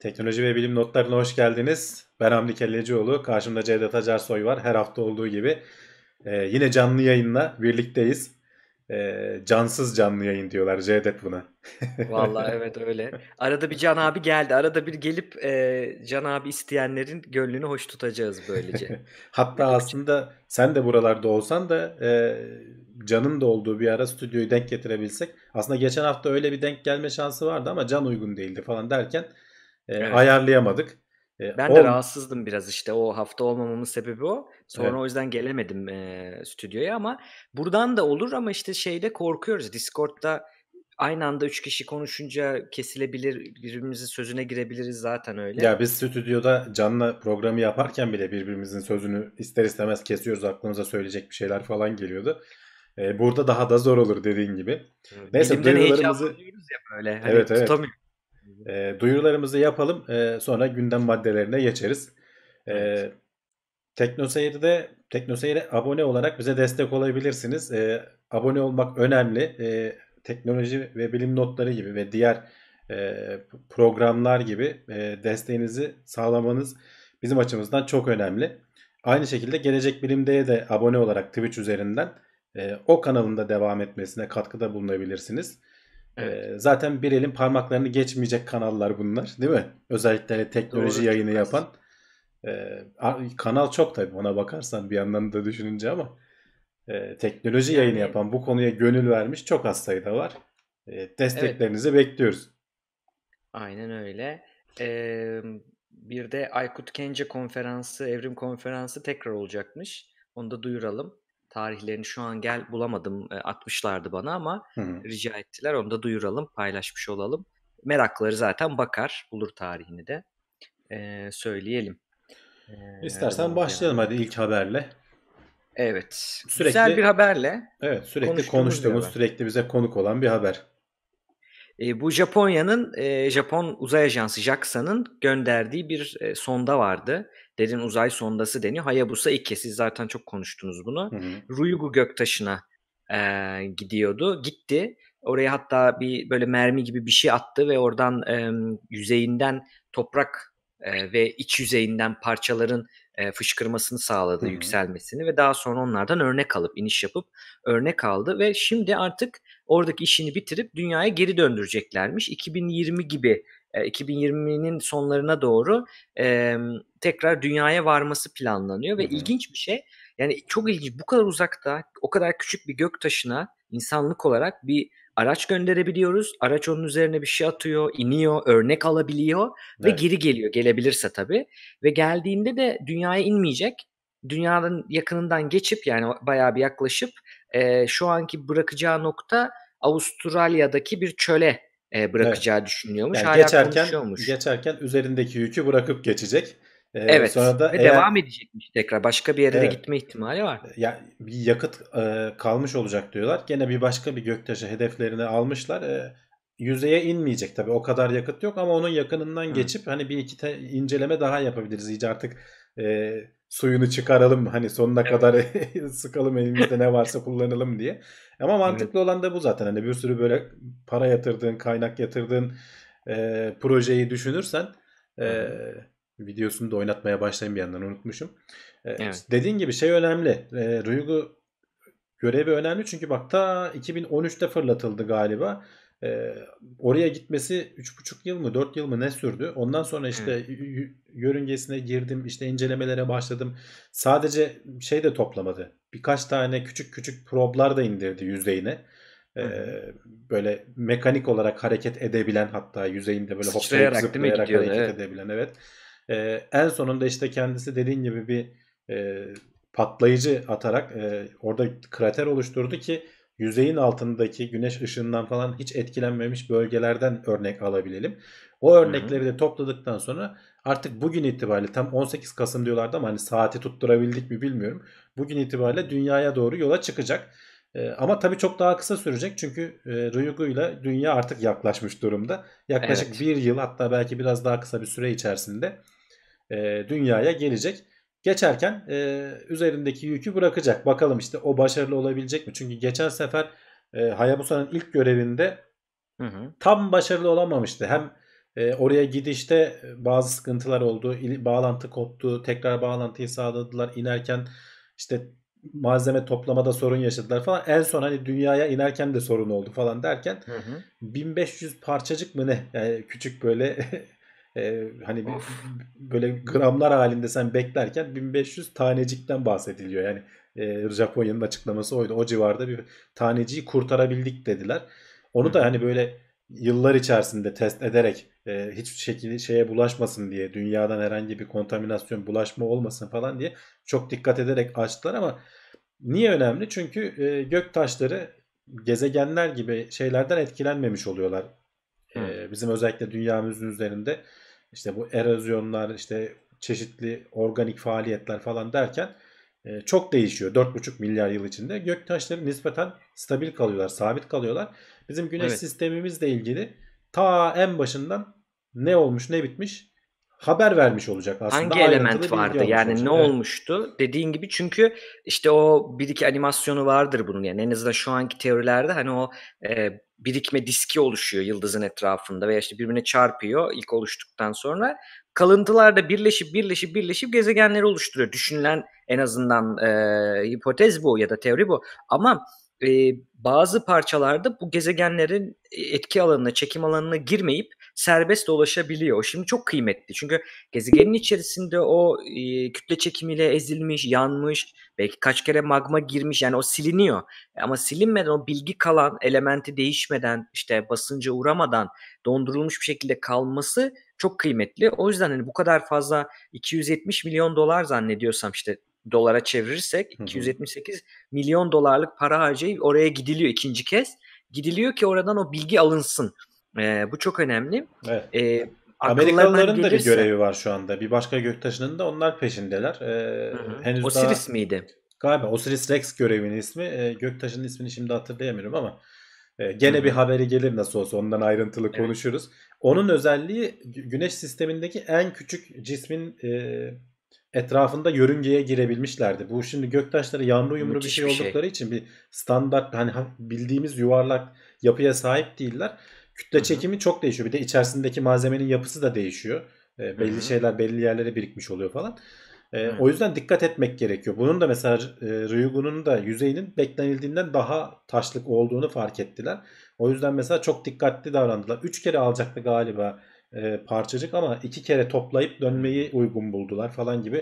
Teknoloji ve bilim notlarına hoş geldiniz. Ben Hamdi Kellecioğlu. Karşımda Cevdet Acarsoy var. Her hafta olduğu gibi e, yine canlı yayınla birlikteyiz. E, cansız canlı yayın diyorlar Cevdet buna. Vallahi evet öyle. Arada bir Can abi geldi. Arada bir gelip e, Can abi isteyenlerin gönlünü hoş tutacağız böylece. Hatta aslında sen de buralarda olsan da e, Can'ın da olduğu bir ara stüdyoyu denk getirebilsek. Aslında geçen hafta öyle bir denk gelme şansı vardı ama Can uygun değildi falan derken ee, evet. ayarlayamadık. Ee, ben de Ol- rahatsızdım biraz işte o hafta olmamamın sebebi o. Sonra evet. o yüzden gelemedim e, stüdyoya ama buradan da olur ama işte şeyde korkuyoruz. Discord'da aynı anda üç kişi konuşunca kesilebilir, birbirimizin sözüne girebiliriz zaten öyle. Ya biz stüdyoda canlı programı yaparken bile birbirimizin sözünü ister istemez kesiyoruz. Aklımıza söyleyecek bir şeyler falan geliyordu. Ee, burada daha da zor olur dediğin gibi. Neyse Bilimden duyurularımızı... ya böyle. Hani evet, evet. Tutamıyor. E, duyurularımızı yapalım. E, sonra gündem maddelerine geçeriz. E, Teknoseyir'de Teknoseyir'e abone olarak bize destek olabilirsiniz. E, abone olmak önemli. E, teknoloji ve bilim notları gibi ve diğer e, programlar gibi e, desteğinizi sağlamanız bizim açımızdan çok önemli. Aynı şekilde Gelecek Bilimdeye de abone olarak Twitch üzerinden e, o kanalında devam etmesine katkıda bulunabilirsiniz. Evet. Ee, zaten bir elin parmaklarını geçmeyecek kanallar bunlar değil mi? Özellikle hani teknoloji Doğru, yayını yapan. Ee, kanal çok tabii ona bakarsan bir yandan da düşününce ama e, teknoloji yani, yayını yapan bu konuya gönül vermiş çok az sayıda var. E, desteklerinizi evet. bekliyoruz. Aynen öyle. Ee, bir de Aykut Kence konferansı, Evrim konferansı tekrar olacakmış. Onu da duyuralım tarihlerini şu an gel bulamadım e, atmışlardı bana ama Hı-hı. rica ettiler onu da duyuralım paylaşmış olalım. Merakları zaten bakar bulur tarihini de e, söyleyelim. E, İstersen başlayalım yani. hadi ilk haberle. Evet. Sürekli, güzel bir haberle. Evet sürekli konuştuğumuz, bir haber. sürekli bize konuk olan bir haber. E, bu Japonya'nın e, Japon Uzay Ajansı JAXA'nın gönderdiği bir e, sonda vardı. Derin uzay sondası deniyor. Hayabusa 2 siz zaten çok konuştunuz bunu. Hı hı. Ryugu göktaşına e, gidiyordu. Gitti. Oraya hatta bir böyle mermi gibi bir şey attı ve oradan e, yüzeyinden toprak e, ve iç yüzeyinden parçaların e, fışkırmasını sağladı, Hı-hı. yükselmesini ve daha sonra onlardan örnek alıp iniş yapıp örnek aldı ve şimdi artık oradaki işini bitirip dünyaya geri döndüreceklermiş. 2020 gibi 2020'nin e, sonlarına doğru e, tekrar dünyaya varması planlanıyor ve Hı-hı. ilginç bir şey. Yani çok ilginç bu kadar uzakta o kadar küçük bir gök taşına insanlık olarak bir araç gönderebiliyoruz. Araç onun üzerine bir şey atıyor, iniyor, örnek alabiliyor evet. ve geri geliyor gelebilirse tabii. Ve geldiğinde de dünyaya inmeyecek. Dünyanın yakınından geçip yani bayağı bir yaklaşıp e, şu anki bırakacağı nokta Avustralya'daki bir çöle e, bırakacağı evet. düşünüyormuş. Yani geçerken, konuşuyormuş. Geçerken üzerindeki yükü bırakıp geçecek. Ee, evet sonra da ve eğer, devam edecekmiş tekrar. Başka bir yere evet, de gitme ihtimali var. E, ya, bir yakıt e, kalmış olacak diyorlar. Gene bir başka bir göktaşı hedeflerini almışlar. E, yüzeye inmeyecek tabii o kadar yakıt yok ama onun yakınından Hı. geçip hani bir iki te, inceleme daha yapabiliriz. İyice artık e, suyunu çıkaralım hani sonuna kadar sıkalım elimizde ne varsa kullanalım diye. Ama mantıklı olan da bu zaten. Hani bir sürü böyle para yatırdığın, kaynak yatırdığın e, projeyi düşünürsen e, videosunu da oynatmaya başlayayım bir yandan unutmuşum. E, evet. Dediğin gibi şey önemli. E, Ryugu görevi önemli çünkü bak ta 2013'te fırlatıldı galiba e, oraya gitmesi 3,5 yıl mı 4 yıl mı ne sürdü. Ondan sonra işte hmm. yörüngesine girdim işte incelemelere başladım. Sadece şey de toplamadı. Birkaç tane küçük küçük problar da indirdi yüzeyine. Hmm. böyle mekanik olarak hareket edebilen hatta yüzeyinde böyle hoplayarak, zıplayarak gidiyor, hareket evet. edebilen evet. Ee, en sonunda işte kendisi dediğin gibi bir e, patlayıcı atarak e, orada krater oluşturdu ki yüzeyin altındaki güneş ışığından falan hiç etkilenmemiş bölgelerden örnek alabilelim. O örnekleri de topladıktan sonra artık bugün itibariyle tam 18 Kasım diyorlardı ama hani saati tutturabildik mi bilmiyorum. Bugün itibariyle dünyaya doğru yola çıkacak. E, ama tabii çok daha kısa sürecek çünkü e, Ryugu ile dünya artık yaklaşmış durumda. Yaklaşık evet. bir yıl hatta belki biraz daha kısa bir süre içerisinde e, dünyaya gelecek geçerken e, üzerindeki yükü bırakacak. Bakalım işte o başarılı olabilecek mi? Çünkü geçen sefer e, Hayabusa'nın ilk görevinde hı hı. tam başarılı olamamıştı. Hem e, oraya gidişte e, bazı sıkıntılar oldu. İl, bağlantı koptu. Tekrar bağlantıyı sağladılar. İnerken işte malzeme toplamada sorun yaşadılar falan. En son hani dünyaya inerken de sorun oldu falan derken hı hı. 1500 parçacık mı ne? Yani küçük böyle e, hani bir, böyle gramlar halinde sen beklerken 1500 tanecikten bahsediliyor. Yani e, Japonya'nın açıklaması oydu. O civarda bir taneciyi kurtarabildik dediler. Onu da hani böyle yıllar içerisinde test ederek e, hiçbir şekilde şeye bulaşmasın diye dünyadan herhangi bir kontaminasyon bulaşma olmasın falan diye çok dikkat ederek açtılar ama niye önemli? Çünkü e, gök taşları gezegenler gibi şeylerden etkilenmemiş oluyorlar. Ee, bizim özellikle dünyamızın üzerinde işte bu erozyonlar, işte çeşitli organik faaliyetler falan derken e, çok değişiyor. 4,5 milyar yıl içinde gök taşları nispeten stabil kalıyorlar, sabit kalıyorlar. Bizim güneş evet. sistemimizle ilgili ta en başından ne olmuş, ne bitmiş haber vermiş olacak aslında. Hangi element vardı yani olacak. ne evet. olmuştu dediğin gibi çünkü işte o bir iki animasyonu vardır bunun yani en azından şu anki teorilerde hani o e, birikme diski oluşuyor yıldızın etrafında veya işte birbirine çarpıyor ilk oluştuktan sonra. Kalıntılar da birleşip birleşip birleşip gezegenleri oluşturuyor. Düşünülen en azından e, hipotez bu ya da teori bu. Ama e, bazı parçalarda bu gezegenlerin etki alanına, çekim alanına girmeyip serbest dolaşabiliyor. Şimdi çok kıymetli. Çünkü gezegenin içerisinde o e, kütle çekimiyle ezilmiş, yanmış, belki kaç kere magma girmiş yani o siliniyor. Ama silinmeden o bilgi kalan, elementi değişmeden, işte basınca uğramadan dondurulmuş bir şekilde kalması çok kıymetli. O yüzden hani bu kadar fazla 270 milyon dolar zannediyorsam işte dolara çevirirsek Hı-hı. 278 milyon dolarlık para harcayıp oraya gidiliyor ikinci kez. Gidiliyor ki oradan o bilgi alınsın. E, bu çok önemli. Evet. E, Amerikalıların da bir görevi var şu anda. Bir başka göktaşının da onlar peşindeler. E, hı hı. henüz Osiris daha... miydi? Galiba Osiris Rex görevinin ismi. E, göktaşının ismini şimdi hatırlayamıyorum ama e, Gene Hı-hı. bir haberi gelir nasıl olsa ondan ayrıntılı evet. konuşuruz. Onun özelliği güneş sistemindeki en küçük cismin e, etrafında yörüngeye girebilmişlerdi. Bu şimdi göktaşları yamru yumru Müthiş bir şey, bir şey oldukları için bir standart hani bildiğimiz yuvarlak yapıya sahip değiller. Kütle Hı-hı. çekimi çok değişiyor. Bir de içerisindeki malzemenin yapısı da değişiyor. E, belli Hı-hı. şeyler belli yerlere birikmiş oluyor falan. E, o yüzden dikkat etmek gerekiyor. Bunun da mesela e, Ryugu'nun da yüzeyinin beklenildiğinden daha taşlık olduğunu fark ettiler. O yüzden mesela çok dikkatli davrandılar. Üç kere alacaktı galiba e, parçacık ama iki kere toplayıp dönmeyi uygun buldular falan gibi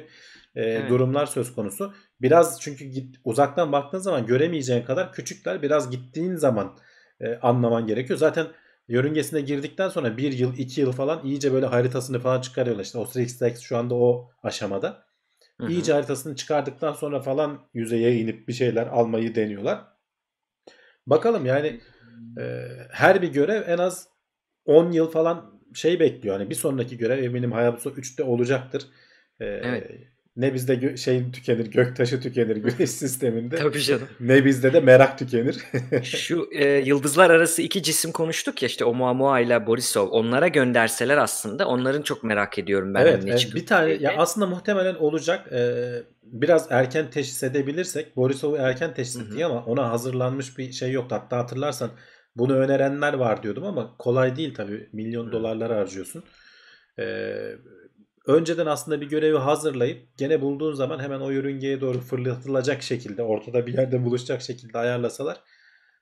e, evet. durumlar söz konusu. Biraz çünkü git, uzaktan baktığın zaman göremeyeceğin kadar küçükler. Biraz gittiğin zaman e, anlaman gerekiyor. Zaten yörüngesine girdikten sonra bir yıl iki yıl falan iyice böyle haritasını falan çıkarıyorlar. İşte Ostrix şu anda o aşamada. Hı-hı. İyice haritasını çıkardıktan sonra falan yüzeye inip bir şeyler almayı deniyorlar. Bakalım yani e, her bir görev en az 10 yıl falan şey bekliyor. Hani bir sonraki görev eminim Hayabusa 3'te olacaktır. E, evet ne bizde gö- şeyin tükenir, göktaşı tükenir güneş sisteminde. Tabii canım. Ne bizde de merak tükenir. Şu e, yıldızlar arası iki cisim konuştuk ya işte Oumuamua ile Borisov. Onlara gönderseler aslında onların çok merak ediyorum ben. Evet, evet bir tane ya aslında muhtemelen olacak. E, biraz erken teşhis edebilirsek Borisov'u erken teşhis ettiği ama ona hazırlanmış bir şey yoktu. Hatta hatırlarsan bunu önerenler var diyordum ama kolay değil tabii. Milyon dolarlar harcıyorsun. Ee, önceden aslında bir görevi hazırlayıp gene bulduğun zaman hemen o yörüngeye doğru fırlatılacak şekilde ortada bir yerde buluşacak şekilde ayarlasalar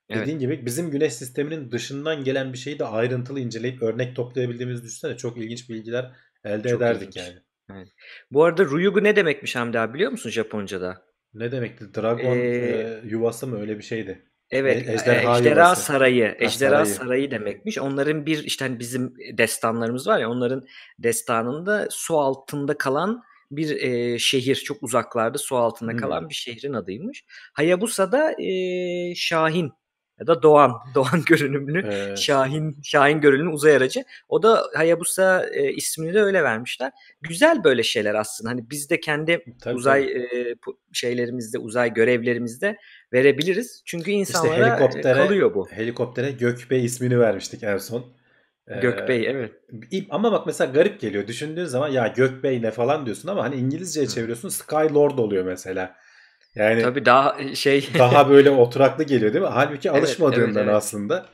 evet. dediğin gibi bizim güneş sisteminin dışından gelen bir şeyi de ayrıntılı inceleyip örnek toplayabildiğimiz düşünsene çok ilginç bilgiler elde çok ederdik ilginç. yani. Evet. Bu arada Ryugu ne demekmiş Hamdi abi biliyor musun Japonca'da? Ne demekti? Dragon ee, e, yuvası mı öyle bir şeydi? Evet, Ejderha, Ejderha Yuvası. Sarayı, Ejderha Sarayı. Sarayı demekmiş. Onların bir işte hani bizim destanlarımız var ya, onların destanında su altında kalan bir e, şehir, çok uzaklarda su altında kalan hmm. bir şehrin adıymış. Hayabusa'da e, Şahin ya da Doğan, Doğan görünümlü evet. Şahin Şahin görünümlü uzay aracı. O da Hayabusa e, ismini de öyle vermişler. Güzel böyle şeyler aslında. Hani biz de kendi tabii, uzay tabii. E, şeylerimizde, uzay görevlerimizde verebiliriz. Çünkü insanlara işte helikoptere, kalıyor bu. Helikoptere Gökbey ismini vermiştik en son. E, Gökbey ee, evet. Ama bak mesela garip geliyor. Düşündüğün zaman ya Gökbey ne falan diyorsun ama hani İngilizceye çeviriyorsun Lord oluyor mesela. Yani tabii daha e, şey daha böyle oturaklı geliyor değil mi? Halbuki alışmadığından evet, evet. aslında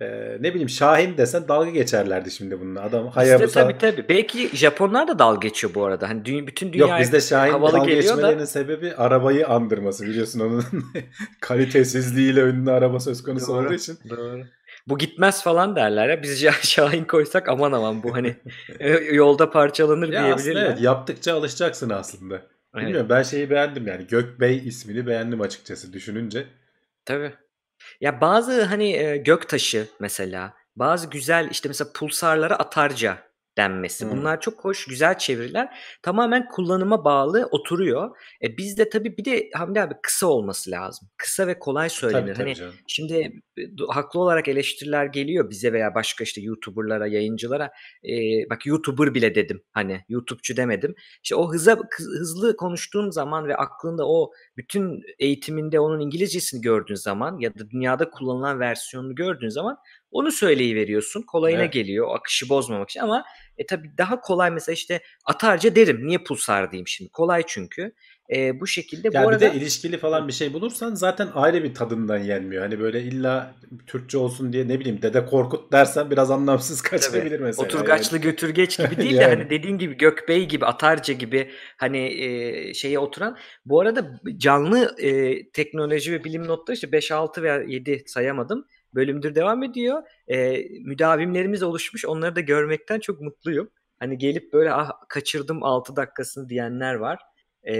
ee, ne bileyim Şahin desen dalga geçerlerdi şimdi bununla. Adam Hayabusa. Bizde tabii tabii. Belki Japonlar da dalga geçiyor bu arada. Hani dü- bütün dünya Yok bizde Şahin dalga geçmelerinin da... sebebi arabayı andırması. Biliyorsun onun kalitesizliğiyle ünlü araba söz konusu doğru, olduğu için. Doğru. Bu gitmez falan derler ya. Biz Şahin koysak aman aman bu hani yolda parçalanır ya diyebilirler. Aslında evet yaptıkça alışacaksın aslında. Evet. Bilmiyorum ben şeyi beğendim yani Gökbey ismini beğendim açıkçası düşününce. Tabii. Ya bazı hani e, taşı mesela bazı güzel işte mesela pulsarlara atarca denmesi. Bunlar çok hoş, güzel çeviriler. Tamamen kullanıma bağlı oturuyor. E bizde tabii bir de Hamdi abi kısa olması lazım. Kısa ve kolay söylenir. Tabii, tabii hani canım. şimdi e, haklı olarak eleştiriler geliyor bize veya başka işte YouTuber'lara, yayıncılara. E, bak YouTuber bile dedim. Hani YouTube'cu demedim. İşte o hıza hızlı konuştuğun zaman ve aklında o bütün eğitiminde onun İngilizcesini gördüğün zaman ya da dünyada kullanılan versiyonunu gördüğün zaman onu söyleyiveriyorsun. Kolayına evet. geliyor akışı bozmamak için ama e tabii daha kolay mesela işte atarca derim. Niye pulsar diyeyim şimdi? Kolay çünkü. E, bu şekilde yani bu arada... de ilişkili falan bir şey bulursan zaten ayrı bir tadından yenmiyor. Hani böyle illa Türkçe olsun diye ne bileyim Dede Korkut dersen biraz anlamsız kaçabilir mesela. Oturgaçlı yani. götürgeç gibi değil yani. de hani dediğin gibi Gökbey gibi Atarca gibi hani e, şeye oturan. Bu arada canlı e, teknoloji ve bilim notları işte 5, 6 veya 7 sayamadım bölümdür devam ediyor. E, müdavimlerimiz oluşmuş. Onları da görmekten çok mutluyum. Hani gelip böyle ah kaçırdım 6 dakikasını diyenler var. E,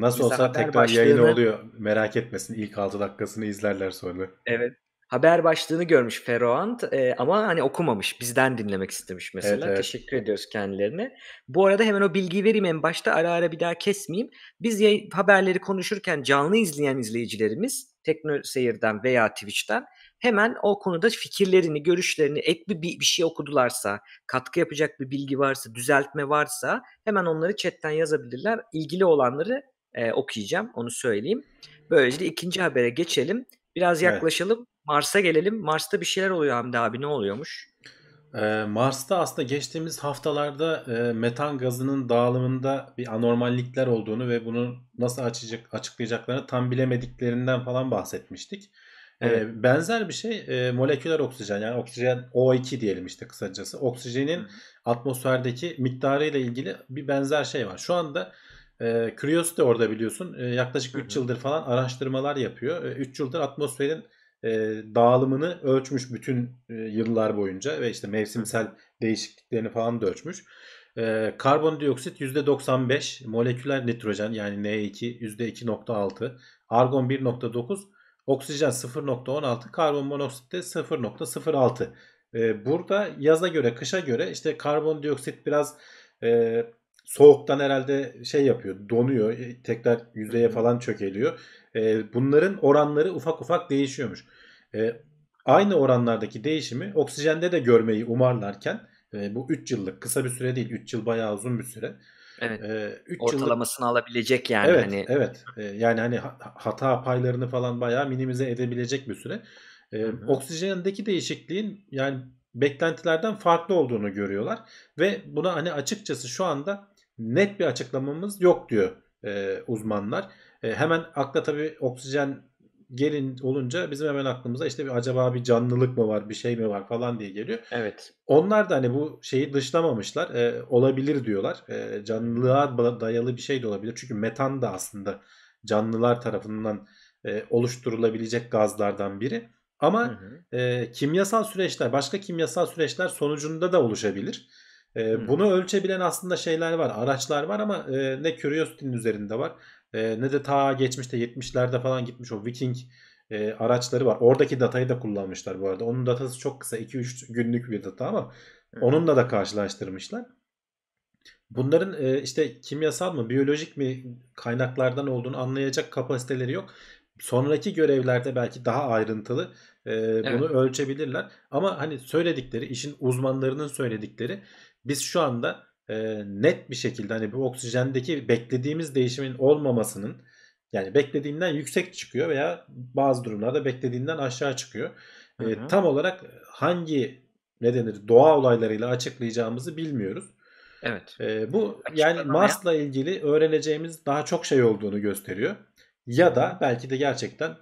Nasıl olsa tekrar başlığını... yayın oluyor. Merak etmesin ilk 6 dakikasını izlerler sonra. Evet. Haber başlığını görmüş Feroant e, ama hani okumamış. Bizden dinlemek istemiş mesela. Evet, evet. Teşekkür ediyoruz kendilerine. Bu arada hemen o bilgiyi vereyim en başta ara ara bir daha kesmeyeyim. Biz yay- haberleri konuşurken canlı izleyen izleyicilerimiz Tekno Seyir'den veya Twitch'ten hemen o konuda fikirlerini, görüşlerini, ek bir, bir şey okudularsa, katkı yapacak bir bilgi varsa, düzeltme varsa hemen onları chatten yazabilirler. İlgili olanları e, okuyacağım, onu söyleyeyim. Böylece ikinci habere geçelim. Biraz yaklaşalım. Evet. Mars'a gelelim. Mars'ta bir şeyler oluyor Hamdi abi. Ne oluyormuş? Ee, Mars'ta aslında geçtiğimiz haftalarda e, metan gazının dağılımında bir anormallikler olduğunu ve bunu nasıl açacak, açıklayacaklarını tam bilemediklerinden falan bahsetmiştik. Ee, evet. benzer bir şey e, moleküler oksijen yani oksijen O2 diyelim işte kısacası. Oksijenin atmosferdeki miktarı ile ilgili bir benzer şey var. Şu anda e, Curiosity orada biliyorsun e, yaklaşık 3 yıldır falan araştırmalar yapıyor. 3 yıldır atmosferin dağılımını ölçmüş bütün yıllar boyunca ve işte mevsimsel değişikliklerini falan da ölçmüş. E, karbondioksit %95, moleküler nitrojen yani N2 %2.6, argon 1.9 Oksijen 0.16, karbon monoksit de 0.06. E, ee, burada yaza göre, kışa göre işte karbondioksit biraz e, soğuktan herhalde şey yapıyor, donuyor, e, tekrar yüzeye falan çökeliyor. E, bunların oranları ufak ufak değişiyormuş. E, aynı oranlardaki değişimi oksijende de görmeyi umarlarken e, bu 3 yıllık kısa bir süre değil, 3 yıl bayağı uzun bir süre Evet. Ee, Ortalamasını yıllık... alabilecek yani. Evet, hani... evet. Ee, yani hani hata paylarını falan bayağı minimize edebilecek bir süre. Ee, Oksijendeki değişikliğin yani beklentilerden farklı olduğunu görüyorlar. Ve buna hani açıkçası şu anda net bir açıklamamız yok diyor e, uzmanlar. E, hemen akla tabii oksijen gelin olunca bizim hemen aklımıza işte bir acaba bir canlılık mı var bir şey mi var falan diye geliyor. Evet. Onlar da hani bu şeyi dışlamamışlar. E, olabilir diyorlar. E, canlılığa dayalı bir şey de olabilir. Çünkü metan da aslında canlılar tarafından e, oluşturulabilecek gazlardan biri. Ama hı hı. E, kimyasal süreçler başka kimyasal süreçler sonucunda da oluşabilir. E, Bunu ölçebilen aslında şeyler var araçlar var ama e, ne Curiosity'nin üzerinde var e, ne de ta geçmişte 70'lerde falan gitmiş o Viking e, araçları var. Oradaki datayı da kullanmışlar bu arada. Onun datası çok kısa 2-3 günlük bir data ama onunla da karşılaştırmışlar. Bunların e, işte kimyasal mı biyolojik mi kaynaklardan olduğunu anlayacak kapasiteleri yok. Sonraki görevlerde belki daha ayrıntılı e, evet. bunu ölçebilirler. Ama hani söyledikleri işin uzmanlarının söyledikleri biz şu anda e, net bir şekilde hani bu oksijendeki beklediğimiz değişimin olmamasının yani beklediğinden yüksek çıkıyor veya bazı durumlarda beklediğinden aşağı çıkıyor. E, tam olarak hangi ne denir doğa olaylarıyla açıklayacağımızı bilmiyoruz. Evet. E, bu yani Mars'la ilgili öğreneceğimiz daha çok şey olduğunu gösteriyor. Ya da belki de gerçekten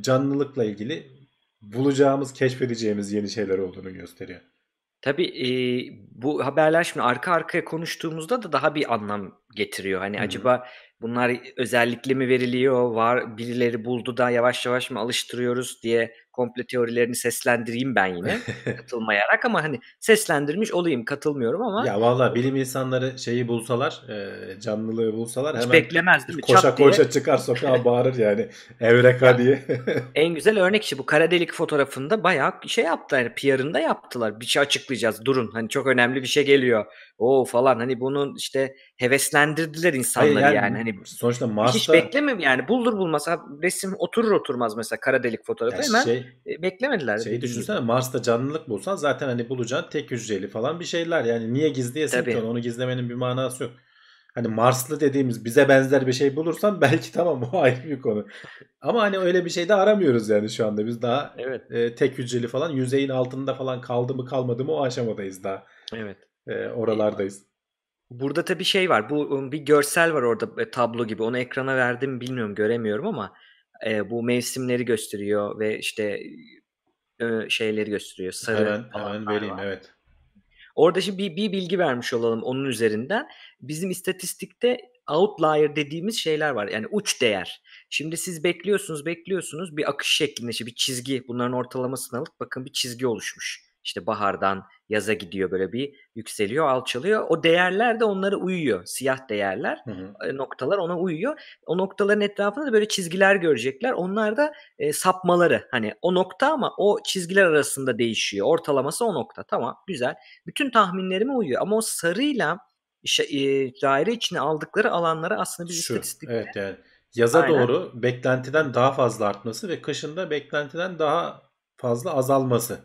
canlılıkla ilgili bulacağımız, keşfedeceğimiz yeni şeyler olduğunu gösteriyor. Tabii, eee, bu haberler şimdi arka arkaya konuştuğumuzda da daha bir anlam getiriyor. Hani, Hı hı. acaba bunlar özellikle mi veriliyor, var birileri buldu da yavaş yavaş mı alıştırıyoruz diye komple teorilerini seslendireyim ben yine katılmayarak ama hani seslendirmiş olayım katılmıyorum ama. Ya vallahi bilim insanları şeyi bulsalar e, canlılığı bulsalar Hiç beklemez, değil mi? koşa Çat koşa diye. çıkar sokağa bağırır yani evreka diye. en güzel örnek işi bu kara delik fotoğrafında bayağı şey yaptı yani PR'ını yaptılar bir şey açıklayacağız durun hani çok önemli bir şey geliyor o falan hani bunun işte heveslendirdiler insanları Hayır, yani, yani hani sonuçta Mars'ta hiç beklemem yani buldur bulmasa resim oturur oturmaz mesela kara delik fotoğrafı yani hemen şey, e, beklemediler. Şeyi düşünsene gibi. Mars'ta canlılık bulsan zaten hani bulacağın tek hücreli falan bir şeyler. Yani niye gizliyesin Tabii. ki onu? gizlemenin bir manası yok. Hani Marslı dediğimiz bize benzer bir şey bulursan belki tamam o ayrı bir konu. Ama hani öyle bir şey de aramıyoruz yani şu anda. Biz daha evet. e, tek hücreli falan yüzeyin altında falan kaldı mı kalmadı mı o aşamadayız daha. Evet. E, oralardayız. Evet. Burada tabii şey var. Bu um, bir görsel var orada e, tablo gibi. Onu ekrana verdim bilmiyorum göremiyorum ama e, bu mevsimleri gösteriyor ve işte e, şeyleri gösteriyor. Sarı hemen, hemen vereyim var. evet. Orada şimdi bir, bir bilgi vermiş olalım onun üzerinden. Bizim istatistikte outlier dediğimiz şeyler var. Yani uç değer. Şimdi siz bekliyorsunuz, bekliyorsunuz bir akış şeklinde işte bir çizgi. Bunların ortalamasını alıp bakın bir çizgi oluşmuş işte bahardan yaza gidiyor böyle bir yükseliyor, alçalıyor. O değerler de onlara uyuyor. Siyah değerler, hı hı. E, noktalar ona uyuyor. O noktaların etrafında da böyle çizgiler görecekler. Onlar da e, sapmaları. Hani o nokta ama o çizgiler arasında değişiyor. Ortalaması o nokta. Tamam, güzel. Bütün tahminlerime uyuyor ama o sarıyla işte, e, daire içine aldıkları alanları aslında bir istatistikte Evet yani. Yaza Aynen. doğru beklentiden daha fazla artması ve kışında beklentiden daha fazla azalması.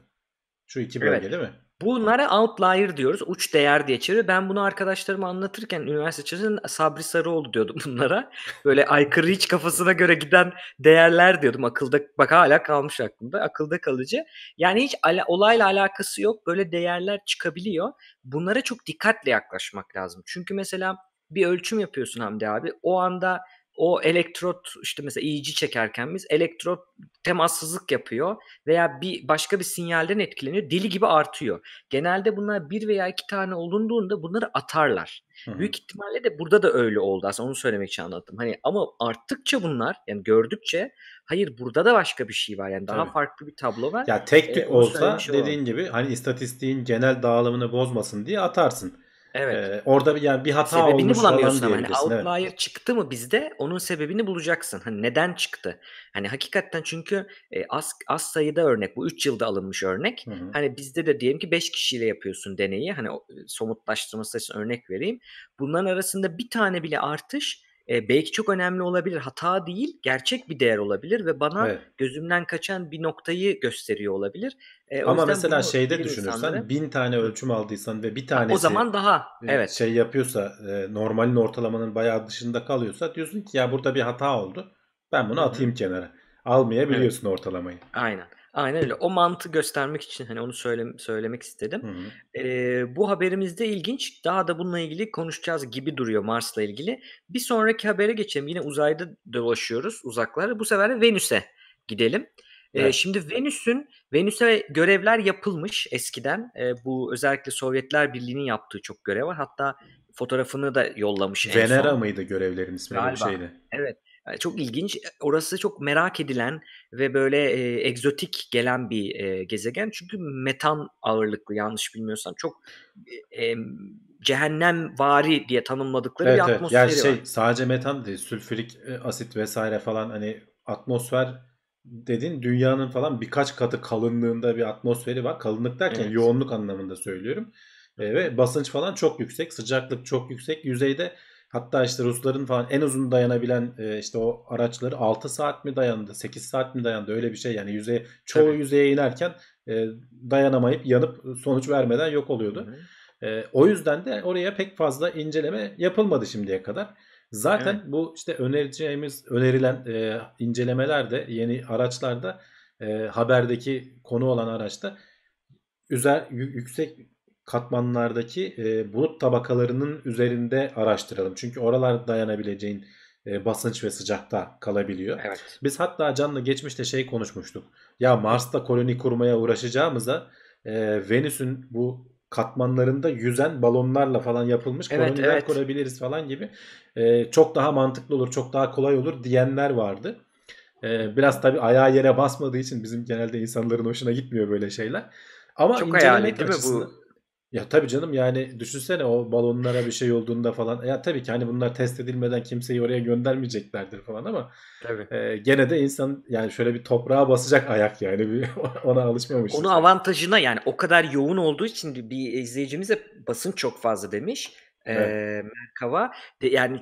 Şu iki bölge evet. değil mi? Bunlara outlier diyoruz. Uç değer diye çeviriyor. Ben bunu arkadaşlarıma anlatırken üniversite içerisinde Sabri Sarıoğlu diyordum bunlara. Böyle aykırı hiç kafasına göre giden değerler diyordum. Akılda bak hala kalmış aklımda. Akılda kalıcı. Yani hiç ala, olayla alakası yok. Böyle değerler çıkabiliyor. Bunlara çok dikkatle yaklaşmak lazım. Çünkü mesela bir ölçüm yapıyorsun Hamdi abi. O anda o elektrot işte mesela iyici e çekerken biz elektrot temassızlık yapıyor veya bir başka bir sinyalden etkileniyor deli gibi artıyor. Genelde bunlar bir veya iki tane olunduğunda bunları atarlar. Hı-hı. Büyük ihtimalle de burada da öyle oldu aslında onu söylemek için anlattım. Hani ama arttıkça bunlar yani gördükçe hayır burada da başka bir şey var yani daha Tabii. farklı bir tablo var. Ya tek e, tük ee, olsa dediğin olan. gibi hani istatistiğin genel dağılımını bozmasın diye atarsın. Evet. Ee, orada bir yani bir hata sebebini olmuş bulamıyorsun falan ama. Hani outlier evet. çıktı mı bizde onun sebebini bulacaksın. Hani neden çıktı? Hani hakikaten çünkü e, az az sayıda örnek bu 3 yılda alınmış örnek. Hı hı. Hani bizde de diyelim ki 5 kişiyle yapıyorsun deneyi. Hani somutlaştırması için örnek vereyim. Bunların arasında bir tane bile artış e, belki çok önemli olabilir. Hata değil, gerçek bir değer olabilir ve bana evet. gözümden kaçan bir noktayı gösteriyor olabilir. E, Ama mesela şeyde düşünürsen insanları... bin tane ölçüm aldıysan ve bir tanesi o zaman daha e, evet şey yapıyorsa e, normalin ortalamanın bayağı dışında kalıyorsa diyorsun ki ya burada bir hata oldu. Ben bunu atayım Hı-hı. kenara. Almayabiliyorsun evet. ortalamayı. Aynen. Aynen öyle. O mantı göstermek için hani onu söyle, söylemek istedim. Hı hı. Ee, bu haberimizde ilginç. Daha da bununla ilgili konuşacağız gibi duruyor Mars'la ilgili. Bir sonraki habere geçelim. Yine uzayda dolaşıyoruz uzaklara. Bu sefer de Venüs'e gidelim. Evet. Ee, şimdi Venüs'ün Venüs'e görevler yapılmış eskiden. Ee, bu özellikle Sovyetler Birliği'nin yaptığı çok görev var. Hatta fotoğrafını da yollamış. Venera mıydı görevlerin ismi? Galiba. Bir şeydi. Evet. Çok ilginç. E, orası çok merak edilen ve böyle e, egzotik gelen bir e, gezegen. Çünkü metan ağırlıklı yanlış bilmiyorsan çok e, cehennem vari diye tanımladıkları evet, bir atmosferi yani şey, var. Sadece metan değil, sülfürik asit vesaire falan hani atmosfer dedin dünyanın falan birkaç katı kalınlığında bir atmosferi var. Kalınlık derken evet. yoğunluk anlamında söylüyorum. E, ve basınç falan çok yüksek, sıcaklık çok yüksek. Yüzeyde Hatta işte Rusların falan en uzun dayanabilen e, işte o araçları 6 saat mi dayandı, 8 saat mi dayandı öyle bir şey. Yani yüzeye çoğu Tabii. yüzeye inerken e, dayanamayıp yanıp sonuç vermeden yok oluyordu. Hı. E, o yüzden de oraya pek fazla inceleme yapılmadı şimdiye kadar. Zaten evet. bu işte önereceğimiz önerilen e, incelemelerde yeni araçlarda haberdeki konu olan araçta üzer yüksek katmanlardaki e, bulut tabakalarının üzerinde araştıralım. Çünkü oralar dayanabileceğin e, basınç ve sıcakta kalabiliyor. Evet. Biz hatta Can'la geçmişte şey konuşmuştuk. Ya Mars'ta koloni kurmaya uğraşacağımıza e, Venüs'ün bu katmanlarında yüzen balonlarla falan yapılmış evet, koloniler evet. kurabiliriz falan gibi e, çok daha mantıklı olur, çok daha kolay olur diyenler vardı. E, biraz tabi ayağı yere basmadığı için bizim genelde insanların hoşuna gitmiyor böyle şeyler. Ama çok hayali değil mi bu ya tabii canım yani düşünsene o balonlara bir şey olduğunda falan. Ya tabii ki hani bunlar test edilmeden kimseyi oraya göndermeyeceklerdir falan ama Tabii. e, gene de insan yani şöyle bir toprağa basacak ayak yani bir ona alışmamış. Onu avantajına yani o kadar yoğun olduğu için bir izleyicimize basın çok fazla demiş. E, evet. Ee, Merkava de, yani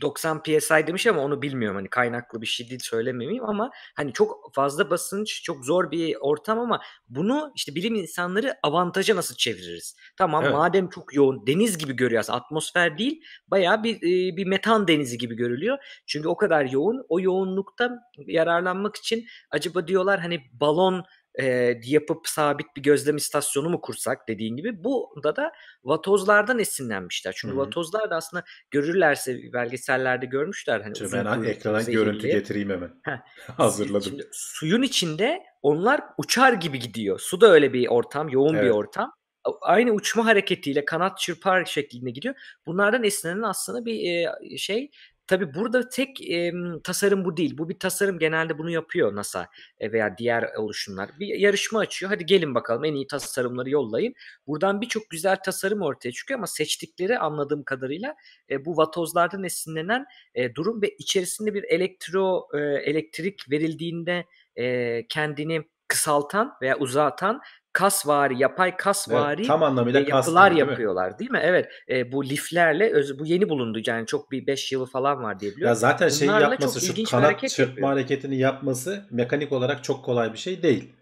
90 PSI demiş ama onu bilmiyorum hani kaynaklı bir şey değil söylememeyim ama hani çok fazla basınç çok zor bir ortam ama bunu işte bilim insanları avantaja nasıl çeviririz? Tamam evet. madem çok yoğun deniz gibi görüyoruz atmosfer değil baya bir e, bir metan denizi gibi görülüyor. Çünkü o kadar yoğun o yoğunlukta yararlanmak için acaba diyorlar hani balon e, yapıp sabit bir gözlem istasyonu mu kursak dediğin gibi bu da da vatozlardan esinlenmişler. Çünkü Hı-hı. vatozlar da aslında görürlerse belgesellerde görmüşler. Hani şimdi ben ekrana görüntü getireyim hemen. Heh. Hazırladım. Şimdi, suyun içinde onlar uçar gibi gidiyor. Su da öyle bir ortam, yoğun evet. bir ortam aynı uçma hareketiyle kanat çırpar şeklinde gidiyor. Bunlardan esinlenen aslında bir e, şey Tabii burada tek e, tasarım bu değil. Bu bir tasarım genelde bunu yapıyor NASA e, veya diğer oluşumlar. Bir yarışma açıyor. Hadi gelin bakalım en iyi tasarımları yollayın. Buradan birçok güzel tasarım ortaya çıkıyor ama seçtikleri anladığım kadarıyla e, bu vatozlardan esinlenen e, durum ve içerisinde bir elektro e, elektrik verildiğinde e, kendini kısaltan veya uzatan kasvari, yapay kasvari evet, tam anlamıyla yapılar kastım, yapıyorlar e, değil mi? değil mi? Evet. E, bu liflerle öz, bu yeni bulundu. Yani çok bir 5 yılı falan var diye biliyorum. Ya zaten şey yapması şu kanat hareket çırpma yapıyor. hareketini yapması mekanik olarak çok kolay bir şey değil.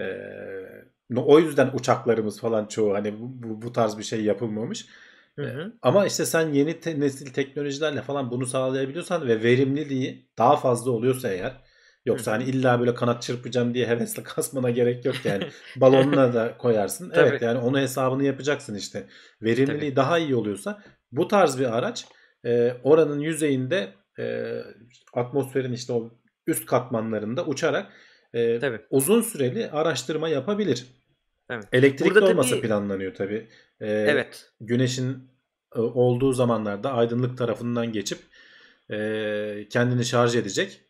Ee, o yüzden uçaklarımız falan çoğu hani bu, bu tarz bir şey yapılmamış. Hı e, hı. Ama işte sen yeni te- nesil teknolojilerle falan bunu sağlayabiliyorsan ve verimliliği daha fazla oluyorsa eğer Yoksa hani illa böyle kanat çırpacağım diye hevesle kasmana gerek yok yani. Balonuna da koyarsın. Tabii. Evet yani onu hesabını yapacaksın işte. Verimliliği Tabii. daha iyi oluyorsa bu tarz bir araç e, oranın yüzeyinde e, atmosferin işte o üst katmanlarında uçarak e, tabii. uzun süreli araştırma yapabilir. Evet. Elektrikli Burada olması tabii, planlanıyor tabi. E, evet. Güneşin e, olduğu zamanlarda aydınlık tarafından geçip e, kendini şarj edecek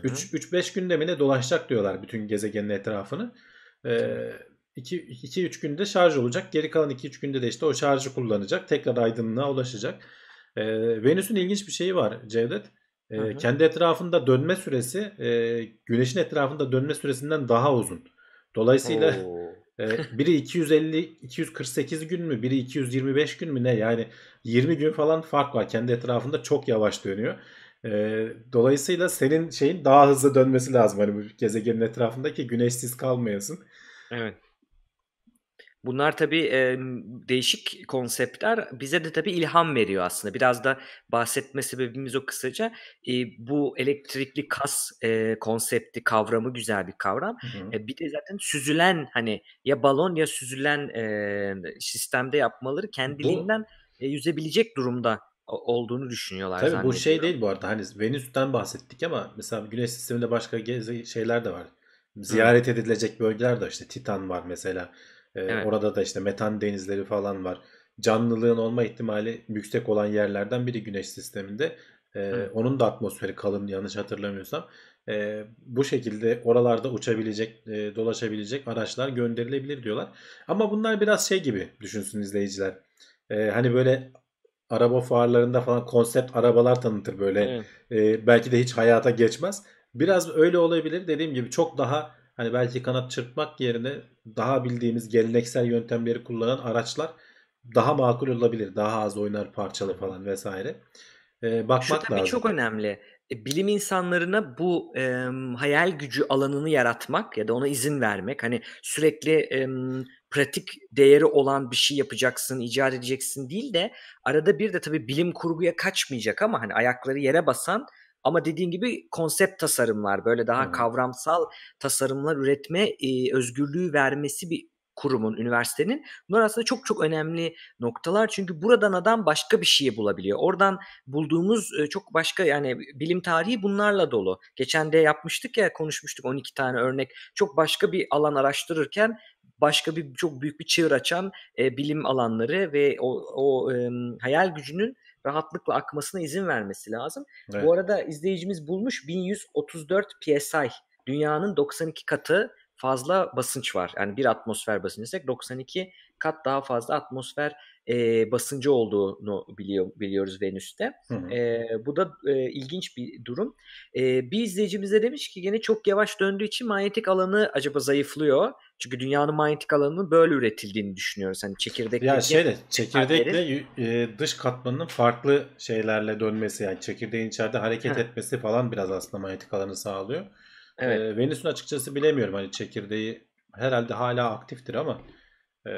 3-5 günde mi ne dolaşacak diyorlar bütün gezegenin etrafını. 2-3 ee, günde şarj olacak. Geri kalan 2-3 günde de işte o şarjı kullanacak. Tekrar aydınlığa ulaşacak. Ee, Venüs'ün ilginç bir şeyi var Cevdet. Ee, Kendi etrafında dönme süresi e, güneşin etrafında dönme süresinden daha uzun. Dolayısıyla e, biri 250 248 gün mü biri 225 gün mü ne yani 20 gün falan fark var. Kendi etrafında çok yavaş dönüyor. E, dolayısıyla senin şeyin daha hızlı dönmesi lazım hani bu gezegenin etrafındaki güneşsiz kalmayasın. Evet. Bunlar tabii e, değişik konseptler bize de tabii ilham veriyor aslında. Biraz da bahsetme sebebimiz o kısaca. E, bu elektrikli kas e, konsepti kavramı güzel bir kavram. Hı hı. E, bir de zaten süzülen hani ya balon ya süzülen e, sistemde yapmaları kendiliğinden bu, e, yüzebilecek durumda olduğunu düşünüyorlar. Tabii bu şey değil bu arada hani Venüs'ten bahsettik ama mesela Güneş sisteminde başka gezi şeyler de var. Ziyaret Hı. edilecek bölgeler de işte Titan var mesela. Ee, evet. Orada da işte metan denizleri falan var. Canlılığın olma ihtimali yüksek olan yerlerden biri Güneş sisteminde. Ee, onun da atmosferi kalın yanlış hatırlamıyorsam. Ee, bu şekilde oralarda uçabilecek, e, dolaşabilecek araçlar gönderilebilir diyorlar. Ama bunlar biraz şey gibi düşünsün izleyiciler. Ee, hani böyle araba fuarlarında falan konsept arabalar tanıtır böyle. Evet. E, belki de hiç hayata geçmez. Biraz öyle olabilir. Dediğim gibi çok daha hani belki kanat çırpmak yerine daha bildiğimiz geleneksel yöntemleri kullanan araçlar daha makul olabilir. Daha az oynar parçalı falan vesaire. E, bakmak Şu tabii lazım. çok önemli. E, bilim insanlarına bu e, hayal gücü alanını yaratmak ya da ona izin vermek. Hani sürekli e, pratik değeri olan bir şey yapacaksın, icat edeceksin değil de arada bir de tabii bilim kurguya kaçmayacak ama hani ayakları yere basan ama dediğin gibi konsept tasarımlar böyle daha hmm. kavramsal tasarımlar üretme e, özgürlüğü vermesi bir kurumun, üniversitenin. Bunlar aslında çok çok önemli noktalar. Çünkü buradan adam başka bir şey bulabiliyor. Oradan bulduğumuz e, çok başka yani bilim tarihi bunlarla dolu. Geçen de yapmıştık ya konuşmuştuk 12 tane örnek. Çok başka bir alan araştırırken başka bir çok büyük bir çığır açan e, bilim alanları ve o, o e, hayal gücünün rahatlıkla akmasına izin vermesi lazım. Evet. Bu arada izleyicimiz bulmuş 1134 psi dünyanın 92 katı fazla basınç var. Yani bir atmosfer basınç basıncı 92 kat daha fazla atmosfer e, basıncı olduğunu biliyor, biliyoruz Venüs'te. E, bu da e, ilginç bir durum. E, bir izleyicimiz de demiş ki gene çok yavaş döndüğü için manyetik alanı acaba zayıflıyor. Çünkü dünyanın manyetik alanının böyle üretildiğini düşünüyoruz. Hani çekirdekle yani şöyle çekirdekle e, dış katmanının farklı şeylerle dönmesi yani çekirdeğin içeride hareket ha. etmesi falan biraz aslında manyetik alanı sağlıyor. Evet. E, Venüs'ün açıkçası bilemiyorum hani çekirdeği herhalde hala aktiftir ama ee,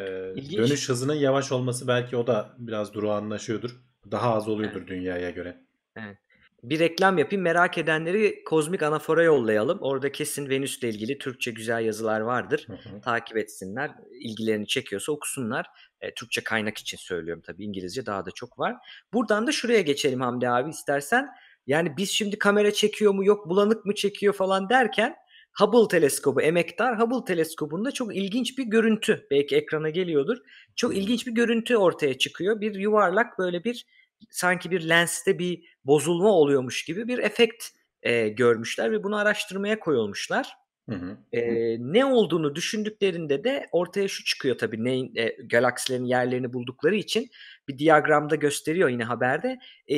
dönüş hızının yavaş olması belki o da biraz durağanlaşıyordur. Daha az oluyordur evet. dünyaya göre. Evet. Bir reklam yapayım. Merak edenleri Kozmik Anafor'a yollayalım. Orada kesin Venüs'le ilgili Türkçe güzel yazılar vardır. Hı hı. Takip etsinler. İlgilerini çekiyorsa okusunlar. E, Türkçe kaynak için söylüyorum tabii. İngilizce daha da çok var. Buradan da şuraya geçelim Hamdi abi istersen. Yani biz şimdi kamera çekiyor mu yok bulanık mı çekiyor falan derken Hubble teleskobu, emektar Hubble teleskobunda çok ilginç bir görüntü belki ekrana geliyordur. Çok ilginç bir görüntü ortaya çıkıyor. Bir yuvarlak böyle bir sanki bir lenste bir bozulma oluyormuş gibi bir efekt e, görmüşler ve bunu araştırmaya koyulmuşlar. Hı hı. E, ne olduğunu düşündüklerinde de ortaya şu çıkıyor tabii neyin, e, galaksilerin yerlerini buldukları için bir diyagramda gösteriyor yine haberde. E,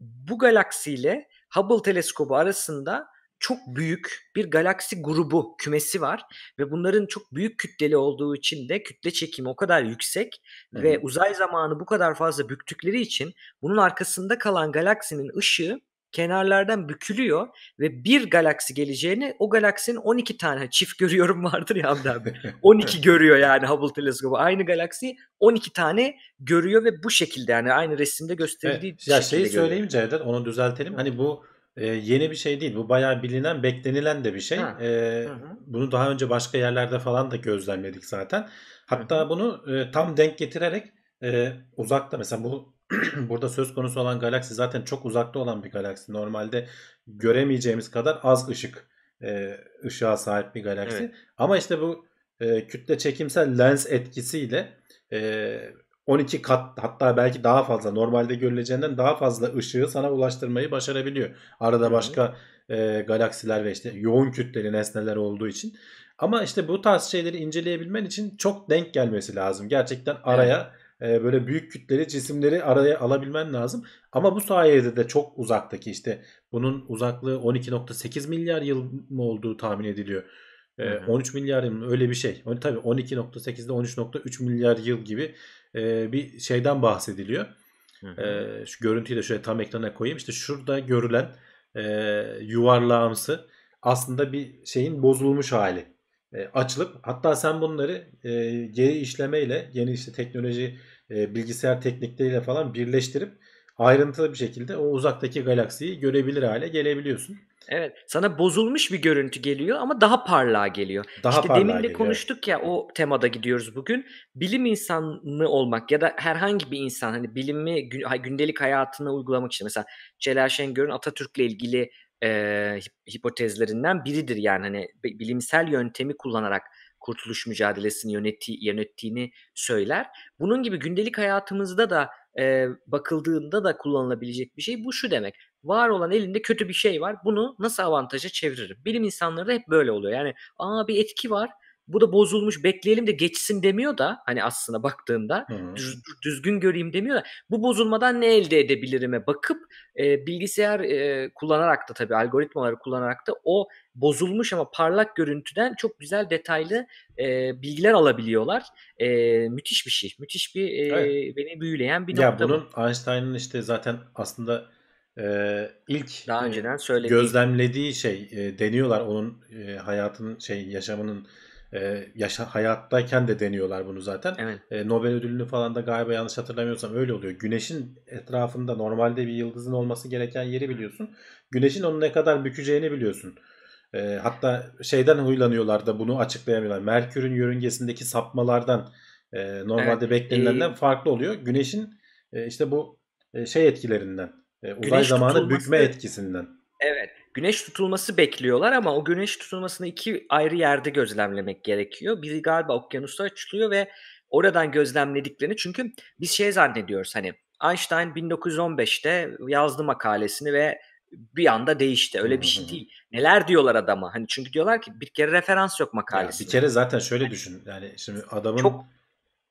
bu galaksiyle Hubble teleskobu arasında çok büyük bir galaksi grubu kümesi var ve bunların çok büyük kütleli olduğu için de kütle çekimi o kadar yüksek evet. ve uzay zamanı bu kadar fazla büktükleri için bunun arkasında kalan galaksinin ışığı kenarlardan bükülüyor ve bir galaksi geleceğini o galaksinin 12 tane çift görüyorum vardır ya Hamdi abi. 12 görüyor yani Hubble teleskobu. Aynı galaksi 12 tane görüyor ve bu şekilde yani aynı resimde gösterildiği evet. şekilde. Ya şeyi görüyor. söyleyeyim Cevdet onu düzeltelim. Hani bu ee, yeni bir şey değil. Bu bayağı bilinen, beklenilen de bir şey. Ha. E, hı hı. Bunu daha önce başka yerlerde falan da gözlemledik zaten. Hatta hı hı. bunu e, tam denk getirerek e, uzakta mesela bu burada söz konusu olan galaksi zaten çok uzakta olan bir galaksi. Normalde göremeyeceğimiz kadar az ışık e, ışığa sahip bir galaksi. Evet. Ama işte bu e, kütle çekimsel lens etkisiyle e, 12 kat hatta belki daha fazla normalde görüleceğinden daha fazla ışığı sana ulaştırmayı başarabiliyor. Arada hmm. başka e, galaksiler ve işte yoğun kütleli nesneler olduğu için. Ama işte bu tarz şeyleri inceleyebilmen için çok denk gelmesi lazım. Gerçekten araya evet. e, böyle büyük kütleli cisimleri araya alabilmen lazım. Ama bu sayede de çok uzaktaki işte bunun uzaklığı 12.8 milyar yıl mı olduğu tahmin ediliyor. E, 13 milyar yıl öyle bir şey. Tabii 12.8'de 13.3 milyar yıl gibi e, bir şeyden bahsediliyor. E, şu görüntüyü de şöyle tam ekrana koyayım. İşte şurada görülen e, yuvarlağımsı aslında bir şeyin bozulmuş hali. E, açılıp hatta sen bunları e, geri işlemeyle yeni işte teknoloji e, bilgisayar teknikleriyle falan birleştirip ayrıntılı bir şekilde o uzaktaki galaksiyi görebilir hale gelebiliyorsun. Evet. Sana bozulmuş bir görüntü geliyor ama daha parlağa geliyor. Daha işte parlağa de geliyor. konuştuk ya o temada gidiyoruz bugün. Bilim insanı olmak ya da herhangi bir insan hani bilimi gündelik hayatına uygulamak için mesela Celal Şengör'ün Atatürk'le ilgili e, hipotezlerinden biridir yani hani bilimsel yöntemi kullanarak kurtuluş mücadelesini yönetti, yönettiğini söyler. Bunun gibi gündelik hayatımızda da e, bakıldığında da kullanılabilecek bir şey. Bu şu demek. Var olan elinde kötü bir şey var. Bunu nasıl avantaja çeviririm? Bilim insanları da hep böyle oluyor. Yani aa bir etki var bu da bozulmuş bekleyelim de geçsin demiyor da hani aslında baktığında düz, düzgün göreyim demiyor da bu bozulmadan ne elde edebilirime bakıp e, bilgisayar e, kullanarak da tabii algoritmaları kullanarak da o bozulmuş ama parlak görüntüden çok güzel detaylı e, bilgiler alabiliyorlar. E, müthiş bir şey. Müthiş bir e, evet. beni büyüleyen bir ya nokta. Bunun bu. Einstein'ın işte zaten aslında ee, ilk daha e, önceden söylediği gözlemlediği şey e, deniyorlar onun e, hayatının şey yaşamının e, yaşa, hayattayken de deniyorlar bunu zaten. Evet. E, Nobel ödülünü falan da galiba yanlış hatırlamıyorsam öyle oluyor. Güneşin etrafında normalde bir yıldızın olması gereken yeri biliyorsun. Güneşin onu ne kadar bükeceğini biliyorsun. E, hatta şeyden huylanıyorlar da bunu açıklayamıyorlar. Merkür'ün yörüngesindeki sapmalardan e, normalde evet. beklenilenden ee, farklı oluyor. Güneşin e, işte bu e, şey etkilerinden, e, uzay zamanı bükme etkisinden. Evet güneş tutulması bekliyorlar ama o güneş tutulmasını iki ayrı yerde gözlemlemek gerekiyor. Biri galiba okyanusta açılıyor ve oradan gözlemlediklerini çünkü biz şey zannediyoruz hani Einstein 1915'te yazdı makalesini ve bir anda değişti. Öyle bir şey değil. Neler diyorlar adama? Hani çünkü diyorlar ki bir kere referans yok makalesi. Bir kere zaten şöyle düşün. Yani şimdi adamın çok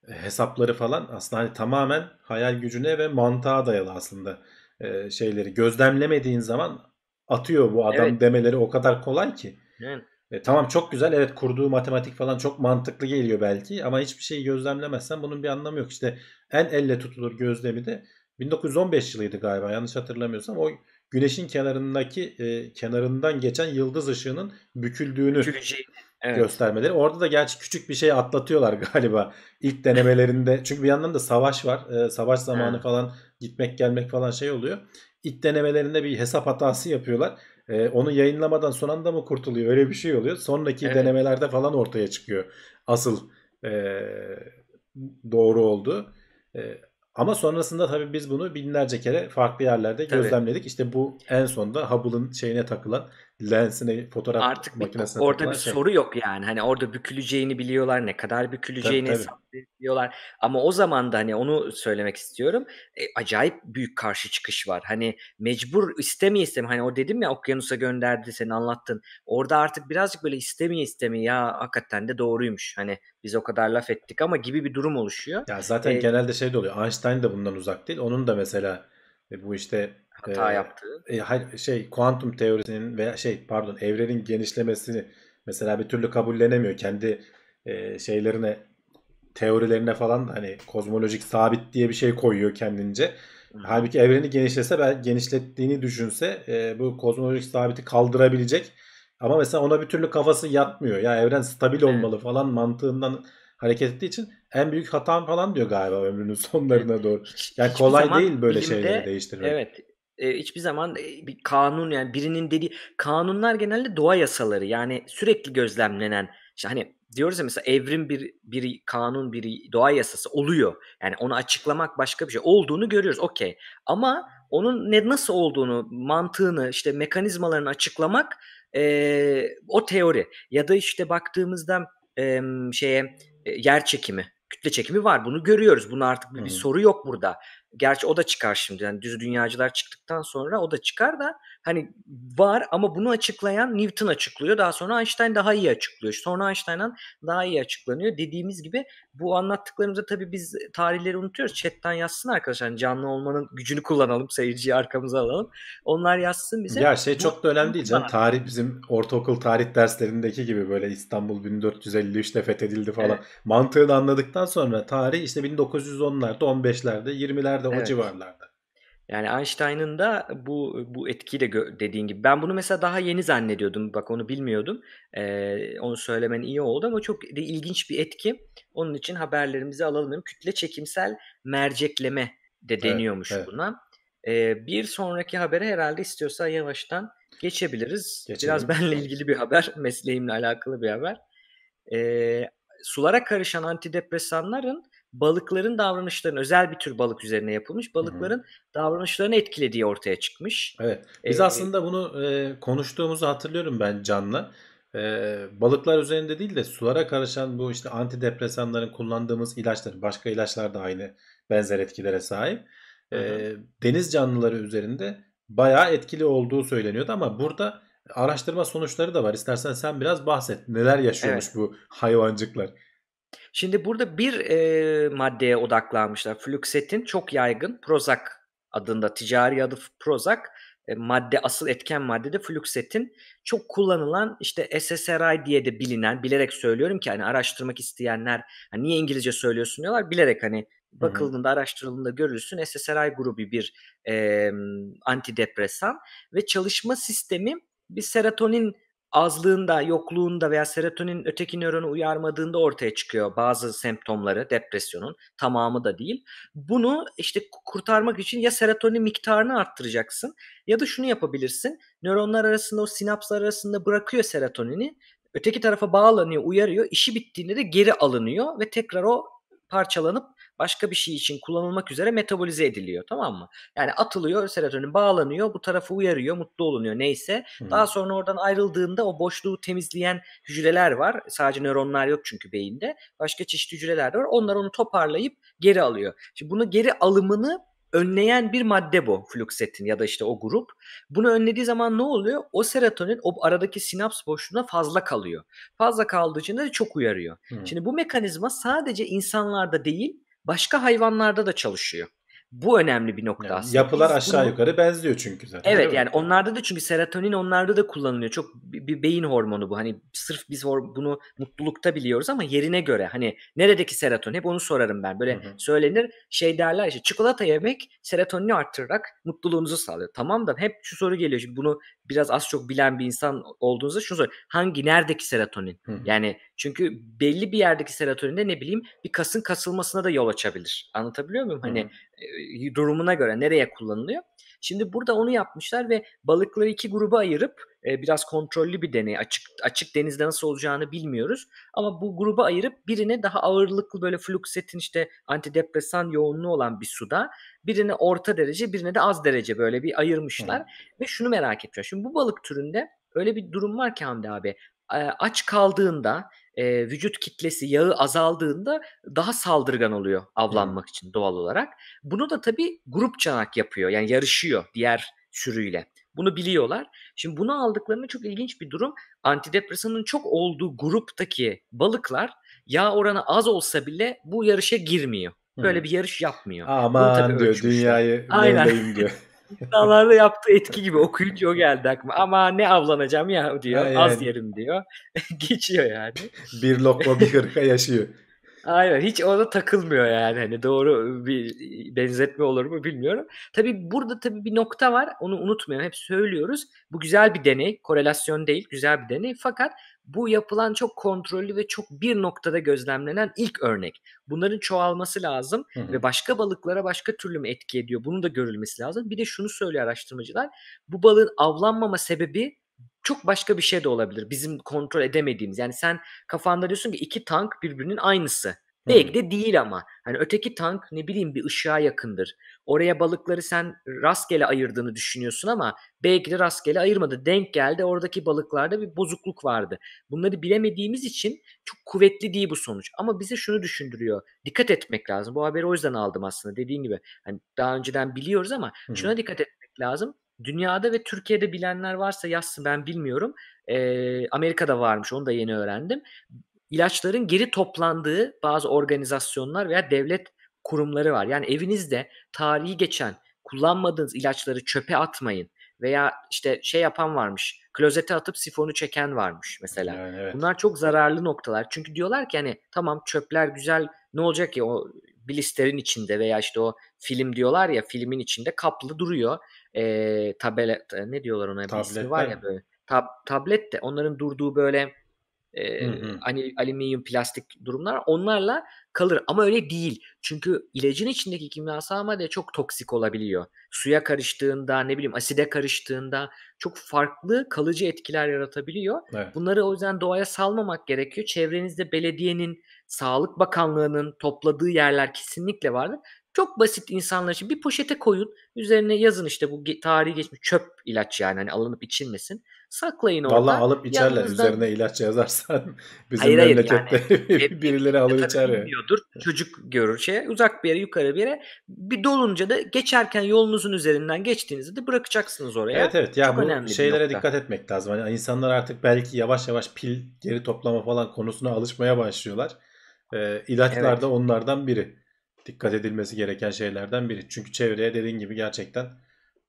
hesapları falan aslında hani tamamen hayal gücüne ve mantığa dayalı aslında ee, şeyleri gözlemlemediğin zaman atıyor bu adam evet. demeleri o kadar kolay ki. Yani. E, tamam çok güzel evet kurduğu matematik falan çok mantıklı geliyor belki ama hiçbir şeyi gözlemlemezsen bunun bir anlamı yok. İşte en elle tutulur gözlemi de 1915 yılıydı galiba yanlış hatırlamıyorsam o güneşin kenarındaki e, kenarından geçen yıldız ışığının büküldüğünü Büküleceği. evet. göstermeleri. Orada da gerçi küçük bir şey atlatıyorlar galiba ilk denemelerinde. Çünkü bir yandan da savaş var. E, savaş zamanı falan gitmek gelmek falan şey oluyor ilk denemelerinde bir hesap hatası yapıyorlar. Ee, onu yayınlamadan son anda mı kurtuluyor? Öyle bir şey oluyor. Sonraki evet. denemelerde falan ortaya çıkıyor. Asıl e, doğru oldu. E, ama sonrasında tabii biz bunu binlerce kere farklı yerlerde tabii. gözlemledik. İşte bu en sonda Hubble'ın şeyine takılan lensine fotoğraf Artık makinesine orada bir şey. soru yok yani. Hani orada büküleceğini biliyorlar, ne kadar büküleceğini tabii, biliyorlar. Ama o zaman da hani onu söylemek istiyorum. E, acayip büyük karşı çıkış var. Hani mecbur istemeye istemeye hani o dedim ya okyanusa gönderdi seni anlattın. Orada artık birazcık böyle istemeye istemeye ya hakikaten de doğruymuş. Hani biz o kadar laf ettik ama gibi bir durum oluşuyor. Ya zaten ee, genelde şey de oluyor. Einstein de bundan uzak değil. Onun da mesela ve bu işte hata e, yaptığı. E, şey kuantum teorisinin veya şey pardon evrenin genişlemesini mesela bir türlü kabullenemiyor. Kendi e, şeylerine teorilerine falan da hani kozmolojik sabit diye bir şey koyuyor kendince. Hı. Halbuki evreni genişlese ben genişlettiğini düşünse e, bu kozmolojik sabiti kaldırabilecek ama mesela ona bir türlü kafası yatmıyor. Ya evren stabil olmalı falan mantığından hareket ettiği için en büyük hatam falan diyor galiba ömrünün sonlarına doğru. Yani Hiçbir kolay değil böyle bilimde, şeyleri değiştirmek. Evet. E, hiçbir zaman e, bir kanun yani birinin dediği kanunlar genelde doğa yasaları yani sürekli gözlemlenen işte hani diyoruz ya mesela evrim bir bir kanun bir doğa yasası oluyor. Yani onu açıklamak başka bir şey. Olduğunu görüyoruz. Okey. Ama onun ne nasıl olduğunu, mantığını, işte mekanizmalarını açıklamak e, o teori. Ya da işte baktığımızda e, şeye e, yer çekimi, kütle çekimi var. Bunu görüyoruz. Bunu artık bir, bir soru yok burada. Gerçi o da çıkar şimdi. Yani düz dünyacılar çıktıktan sonra o da çıkar da hani var ama bunu açıklayan Newton açıklıyor. Daha sonra Einstein daha iyi açıklıyor. Sonra Einstein'dan daha iyi açıklanıyor. Dediğimiz gibi bu anlattıklarımızda tabii biz tarihleri unutuyoruz. Chatten yazsın arkadaşlar. Hani canlı olmanın gücünü kullanalım. Seyirciyi arkamıza alalım. Onlar yazsın bize. Ya şey çok da önemli değil canım. Tarih bizim ortaokul tarih derslerindeki gibi böyle İstanbul 1453'te fethedildi falan. Evet. Mantığını anladıktan sonra tarih işte 1910'larda, 15'lerde, 20'lerde o evet. civarlarda. Yani Einstein'ın da bu bu etkiyi de dediğin gibi. Ben bunu mesela daha yeni zannediyordum. Bak onu bilmiyordum. Ee, onu söylemen iyi oldu ama çok de ilginç bir etki. Onun için haberlerimizi alalım. Dedim. Kütle çekimsel mercekleme de deniyormuş evet, evet. buna. Ee, bir sonraki habere herhalde istiyorsa yavaştan geçebiliriz. Geçelim. Biraz benle ilgili bir haber, mesleğimle alakalı bir haber. Ee, sulara karışan antidepresanların balıkların davranışlarının özel bir tür balık üzerine yapılmış balıkların hı davranışlarını etkilediği ortaya çıkmış. Evet. Ee, Biz ee, aslında bunu e, konuştuğumuzu hatırlıyorum ben canlı. E, balıklar üzerinde değil de sulara karışan bu işte antidepresanların kullandığımız ilaçlar, başka ilaçlar da aynı benzer etkilere sahip. E, deniz canlıları üzerinde bayağı etkili olduğu söyleniyordu ama burada araştırma sonuçları da var. İstersen sen biraz bahset. Neler yaşıyormuş evet. bu hayvancıklar? Şimdi burada bir, eee, maddeye odaklanmışlar. Fluxet'in çok yaygın Prozac adında, ticari adı Prozac. Eee, madde, asıl etken madde de Fluxet'in çok kullanılan, işte, SSRI diye de bilinen, bilerek söylüyorum ki, hani, araştırmak isteyenler, hani, "Niye İngilizce söylüyorsun?" diyorlar. Bilerek, hani, Hı hı. bakıldığında, araştırıldığında görülsün. SSRI grubu bir, emm, antidepresan ve çalışma sistemi bir serotonin azlığında, yokluğunda veya serotonin öteki nöronu uyarmadığında ortaya çıkıyor bazı semptomları depresyonun tamamı da değil. Bunu işte kurtarmak için ya serotonin miktarını arttıracaksın ya da şunu yapabilirsin. Nöronlar arasında o sinapslar arasında bırakıyor serotonini. Öteki tarafa bağlanıyor, uyarıyor. İşi bittiğinde de geri alınıyor ve tekrar o parçalanıp başka bir şey için kullanılmak üzere metabolize ediliyor tamam mı? Yani atılıyor serotonin bağlanıyor bu tarafı uyarıyor mutlu olunuyor neyse. Hmm. Daha sonra oradan ayrıldığında o boşluğu temizleyen hücreler var. Sadece nöronlar yok çünkü beyinde. Başka çeşitli hücreler de var. Onlar onu toparlayıp geri alıyor. Şimdi bunu geri alımını önleyen bir madde bu fluksetin ya da işte o grup. Bunu önlediği zaman ne oluyor? O serotonin o aradaki sinaps boşluğuna fazla kalıyor. Fazla kaldığı için de çok uyarıyor. Hmm. Şimdi bu mekanizma sadece insanlarda değil başka hayvanlarda da çalışıyor. Bu önemli bir nokta yani aslında. Yapılar Biz aşağı bunu... yukarı benziyor çünkü zaten. Evet yani onlarda da çünkü serotonin onlarda da kullanılıyor. Çok bir beyin hormonu bu. Hani sırf biz bunu mutlulukta biliyoruz ama yerine göre hani neredeki serotonin hep onu sorarım ben. Böyle Hı-hı. söylenir şey derler işte çikolata yemek serotonini arttırarak mutluluğunuzu sağlıyor. Tamam da hep şu soru geliyor. Şimdi bunu biraz az çok bilen bir insan olduğunuzda şunu soruyor. Hangi neredeki serotonin? Hı-hı. Yani çünkü belli bir yerdeki serotoninde ne bileyim bir kasın kasılmasına da yol açabilir. Anlatabiliyor muyum? Hani hmm. durumuna göre nereye kullanılıyor? Şimdi burada onu yapmışlar ve balıkları iki gruba ayırıp e, biraz kontrollü bir deney. Açık açık denizde nasıl olacağını bilmiyoruz. Ama bu gruba ayırıp birine daha ağırlıklı böyle fluksetin işte antidepresan yoğunluğu olan bir suda birine orta derece birine de az derece böyle bir ayırmışlar. Hı. Ve şunu merak ediyorum. Şimdi bu balık türünde öyle bir durum var ki Hamdi abi aç kaldığında e, vücut kitlesi yağı azaldığında daha saldırgan oluyor avlanmak hmm. için doğal olarak. Bunu da tabii grup canak yapıyor yani yarışıyor diğer sürüyle. Bunu biliyorlar. Şimdi bunu aldıklarında çok ilginç bir durum. Antidepresanın çok olduğu gruptaki balıklar yağ oranı az olsa bile bu yarışa girmiyor. Böyle hmm. bir yarış yapmıyor. Aman diyor ölçmüşler. dünyayı Aynen. diyor. İnsanlarda yaptığı etki gibi okuyunca o geldi aklıma. Ama ne avlanacağım ya diyor. Ha, Az yerim diyor. Geçiyor yani. Bir lokma bir hırka yaşıyor. Aynen hiç ona takılmıyor yani hani doğru bir benzetme olur mu bilmiyorum. Tabi burada tabi bir nokta var onu unutmayalım hep söylüyoruz. Bu güzel bir deney korelasyon değil güzel bir deney fakat bu yapılan çok kontrollü ve çok bir noktada gözlemlenen ilk örnek. Bunların çoğalması lazım hı hı. ve başka balıklara başka türlü mü etki ediyor? Bunun da görülmesi lazım. Bir de şunu söylüyor araştırmacılar. Bu balığın avlanmama sebebi çok başka bir şey de olabilir. Bizim kontrol edemediğimiz. Yani sen kafanda diyorsun ki iki tank birbirinin aynısı. Belki de değil ama. Hani öteki tank ne bileyim bir ışığa yakındır. Oraya balıkları sen rastgele ayırdığını düşünüyorsun ama belki de rastgele ayırmadı. Denk geldi oradaki balıklarda bir bozukluk vardı. Bunları bilemediğimiz için çok kuvvetli değil bu sonuç. Ama bize şunu düşündürüyor. Dikkat etmek lazım. Bu haberi o yüzden aldım aslında dediğin gibi. Hani daha önceden biliyoruz ama Hı hı. şuna dikkat etmek lazım. Dünyada ve Türkiye'de bilenler varsa yazsın ben bilmiyorum. Ee, Amerika'da varmış onu da yeni öğrendim ilaçların geri toplandığı bazı organizasyonlar veya devlet kurumları var. Yani evinizde tarihi geçen kullanmadığınız ilaçları çöpe atmayın veya işte şey yapan varmış. Klozete atıp sifonu çeken varmış mesela. Yani evet. Bunlar çok zararlı noktalar. Çünkü diyorlar ki hani tamam çöpler güzel ne olacak ya o blisterin içinde veya işte o film diyorlar ya filmin içinde kaplı duruyor. E, tabela ne diyorlar ona tablet var ya böyle. Tab, tablet de onların durduğu böyle e, hani alüminyum plastik durumlar onlarla kalır ama öyle değil. Çünkü ilacın içindeki kimyasal madde çok toksik olabiliyor. Suya karıştığında ne bileyim aside karıştığında çok farklı kalıcı etkiler yaratabiliyor. Evet. Bunları o yüzden doğaya salmamak gerekiyor. Çevrenizde belediyenin, Sağlık Bakanlığı'nın topladığı yerler kesinlikle vardır. Çok basit insanlar için bir poşete koyun. Üzerine yazın işte bu tarihi geçmiş çöp ilaç yani hani alınıp içilmesin. Saklayın orada. Valla alıp içerler Yalnızdan... üzerine ilaç yazarsan bizim hayır, memlekette hayır, yani, birileri alır içer ya. Çocuk görür şey uzak bir yere yukarı bir yere bir dolunca da geçerken yolunuzun üzerinden geçtiğinizde de bırakacaksınız oraya. Evet evet ya Çok bu şeylere dikkat etmek lazım. Hani insanlar artık belki yavaş yavaş pil geri toplama falan konusuna alışmaya başlıyorlar. Ee, ilaçlar evet. da onlardan biri dikkat edilmesi gereken şeylerden biri. Çünkü çevreye dediğin gibi gerçekten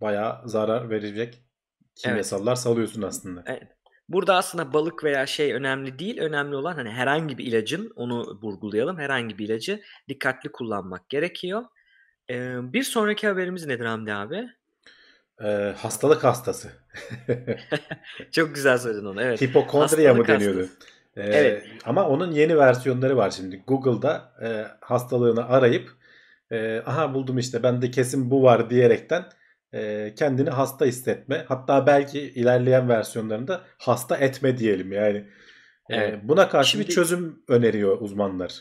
bayağı zarar verecek kimyasallar evet. salıyorsun aslında. Evet. Burada aslında balık veya şey önemli değil. Önemli olan hani herhangi bir ilacın onu vurgulayalım. Herhangi bir ilacı dikkatli kullanmak gerekiyor. Ee, bir sonraki haberimiz nedir Hamdi abi? Ee, hastalık hastası. Çok güzel söyledin onu. Evet. Hipokondriya hastalık mı deniyordu? Hastası. Ee, evet. Ama onun yeni versiyonları var şimdi. Google'da e, hastalığını arayıp e, aha buldum işte bende kesin bu var diyerekten e, kendini hasta hissetme. Hatta belki ilerleyen versiyonlarında hasta etme diyelim yani. E, evet. E, buna karşı şimdi... bir çözüm öneriyor uzmanlar.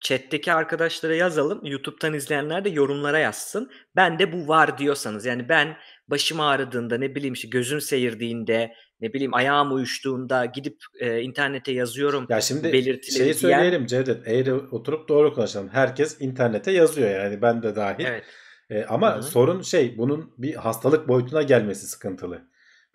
Chat'teki arkadaşlara yazalım. YouTube'dan izleyenler de yorumlara yazsın. Ben de bu var diyorsanız yani ben başım ağrıdığında ne bileyim işte gözüm seyirdiğinde ne bileyim ayağım uyuştuğunda gidip e, internete yazıyorum. Ya şimdi belirtileri şeyi söyleyelim Cevdet eğer oturup doğru konuşalım. Herkes internete yazıyor yani ben de dahil. Evet. E, ama Hı-hı. sorun şey bunun bir hastalık boyutuna gelmesi sıkıntılı.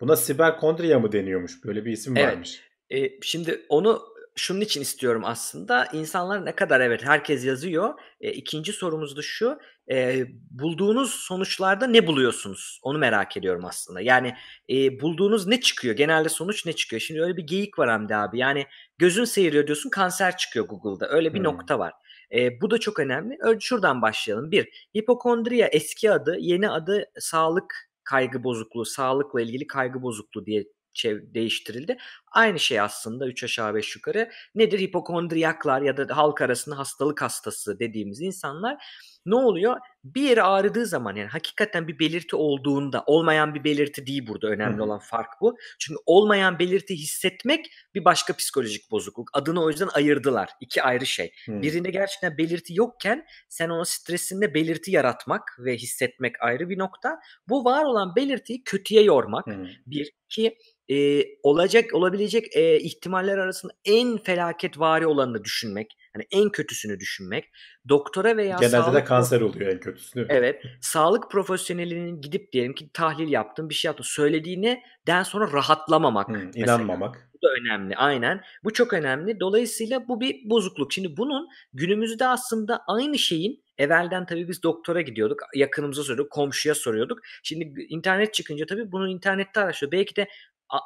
Buna siberkondriya mı deniyormuş? Böyle bir isim evet. varmış. E, şimdi onu şunun için istiyorum aslında. insanlar ne kadar evet herkes yazıyor. E, ikinci sorumuz da şu. E, bulduğunuz sonuçlarda ne buluyorsunuz? Onu merak ediyorum aslında. Yani e, bulduğunuz ne çıkıyor? Genelde sonuç ne çıkıyor? Şimdi öyle bir geyik var Hamdi abi. Yani gözün seyiriyor diyorsun kanser çıkıyor Google'da. Öyle bir hmm. nokta var. E, bu da çok önemli. Öyle şuradan başlayalım. Bir, hipokondriya eski adı, yeni adı sağlık kaygı bozukluğu, sağlıkla ilgili kaygı bozukluğu diye değiştirildi. Aynı şey aslında 3 aşağı 5 yukarı. Nedir hipokondriyaklar ya da halk arasında hastalık hastası dediğimiz insanlar ne oluyor? Bir yere ağrıdığı zaman yani hakikaten bir belirti olduğunda olmayan bir belirti değil burada önemli olan fark bu. Çünkü olmayan belirti hissetmek bir başka psikolojik bozukluk. Adını o yüzden ayırdılar. İki ayrı şey. hı Birinde gerçekten belirti yokken sen onun stresinde belirti yaratmak ve hissetmek ayrı bir nokta. Bu var olan belirtiyi kötüye yormak. Bir. iki e, olacak olabilecek e, ihtimaller arasında en felaketvari olanını düşünmek, hani en kötüsünü düşünmek, doktora veya genelde sağlık de kanser oluyor en kötüsü. Değil mi? Evet, sağlık profesyonelinin gidip diyelim ki tahlil yaptım, bir şey yaptım, söylediğine den sonra rahatlamamak, hmm, inanmamak. Mesela. Bu da önemli. Aynen. Bu çok önemli. Dolayısıyla bu bir bozukluk. Şimdi bunun günümüzde aslında aynı şeyin Evvelden tabii biz doktora gidiyorduk. Yakınımıza soruyorduk, komşuya soruyorduk. Şimdi internet çıkınca tabii bunu internette araştırıyor. Belki de